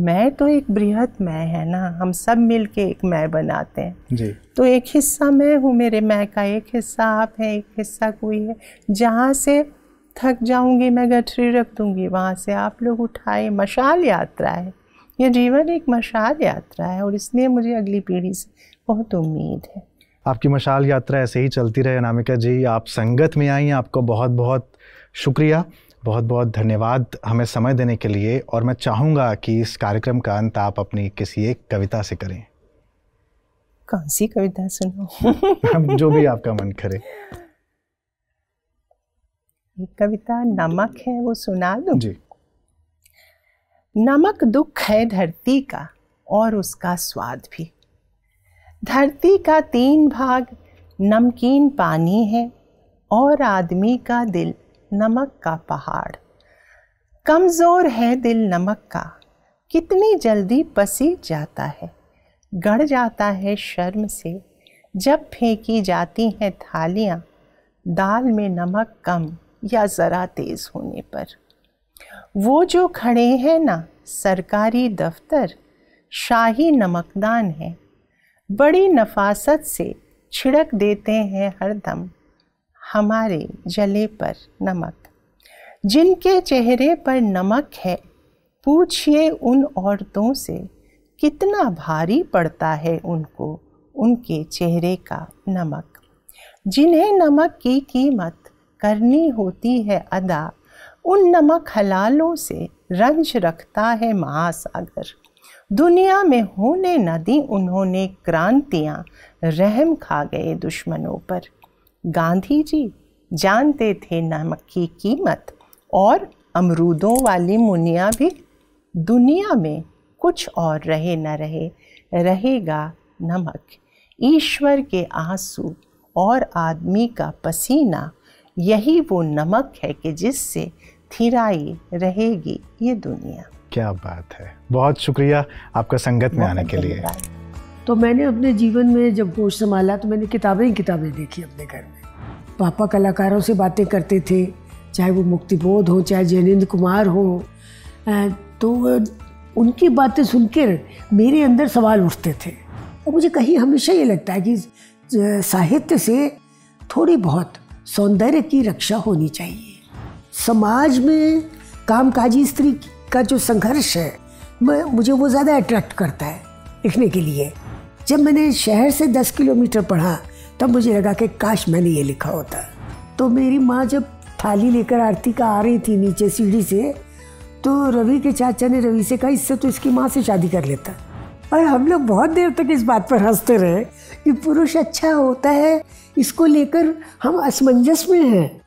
मैं तो एक बृहद मैं है ना हम सब मिल के एक मैं बनाते हैं जी। तो एक हिस्सा मैं हूँ मेरे मैं का एक हिस्सा आप हैं एक हिस्सा कोई है जहाँ से थक जाऊँगी मैं गठरी रख दूँगी वहाँ से आप लोग उठाए मशाल यात्रा है ये जीवन एक मशाल यात्रा है और इसलिए मुझे अगली पीढ़ी से बहुत उम्मीद है आपकी मशाल यात्रा ऐसे ही चलती रहे अनामिका जी आप संगत में आई आपको बहुत बहुत शुक्रिया बहुत बहुत धन्यवाद हमें समय देने के लिए और मैं चाहूँगा कि इस कार्यक्रम का अंत आप अपनी किसी एक कविता से करें कौन सी कविता सुनो जो भी आपका मन करे कविता नमक है वो सुना दो जी नमक दुख है धरती का और उसका स्वाद भी धरती का तीन भाग नमकीन पानी है और आदमी का दिल नमक का पहाड़ कमज़ोर है दिल नमक का कितनी जल्दी पसी जाता है गढ़ जाता है शर्म से जब फेंकी जाती हैं थालियाँ दाल में नमक कम या ज़रा तेज़ होने पर वो जो खड़े हैं ना सरकारी दफ्तर शाही नमकदान है बड़ी नफासत से छिड़क देते हैं हरदम हमारे जले पर नमक जिनके चेहरे पर नमक है पूछिए उन औरतों से कितना भारी पड़ता है उनको उनके चेहरे का नमक जिन्हें नमक की कीमत करनी होती है अदा उन नमक हलालों से रंज रखता है महासागर दुनिया में होने न दी उन्होंने क्रांतियाँ रहम खा गए दुश्मनों पर गांधी जी जानते थे नमक की कीमत और अमरूदों वाली मुनिया भी दुनिया में कुछ और रहे न रहे रहेगा नमक ईश्वर के आंसू और आदमी का पसीना यही वो नमक है कि जिससे थिराई रहेगी ये दुनिया क्या बात है बहुत शुक्रिया आपका संगत में आने के लिए तो मैंने अपने जीवन में जब होश संभाला तो मैंने किताबें ही किताबें देखी अपने घर में पापा कलाकारों से बातें करते थे चाहे वो मुक्तिबोध हो चाहे जैनेन्द्र कुमार हो तो उनकी बातें सुनकर मेरे अंदर सवाल उठते थे और मुझे कहीं हमेशा ये लगता है कि साहित्य से थोड़ी बहुत सौंदर्य की रक्षा होनी चाहिए समाज में कामकाजी स्त्री का जो संघर्ष है मैं मुझे वो ज़्यादा अट्रैक्ट करता है लिखने के लिए जब मैंने शहर से दस किलोमीटर पढ़ा तब मुझे लगा कि काश मैंने ये लिखा होता तो मेरी माँ जब थाली लेकर आरती का आ रही थी नीचे सीढ़ी से तो रवि के चाचा ने रवि से कहा इससे तो इसकी माँ से शादी कर लेता और हम लोग बहुत देर तक इस बात पर हंसते रहे कि पुरुष अच्छा होता है इसको लेकर हम असमंजस में हैं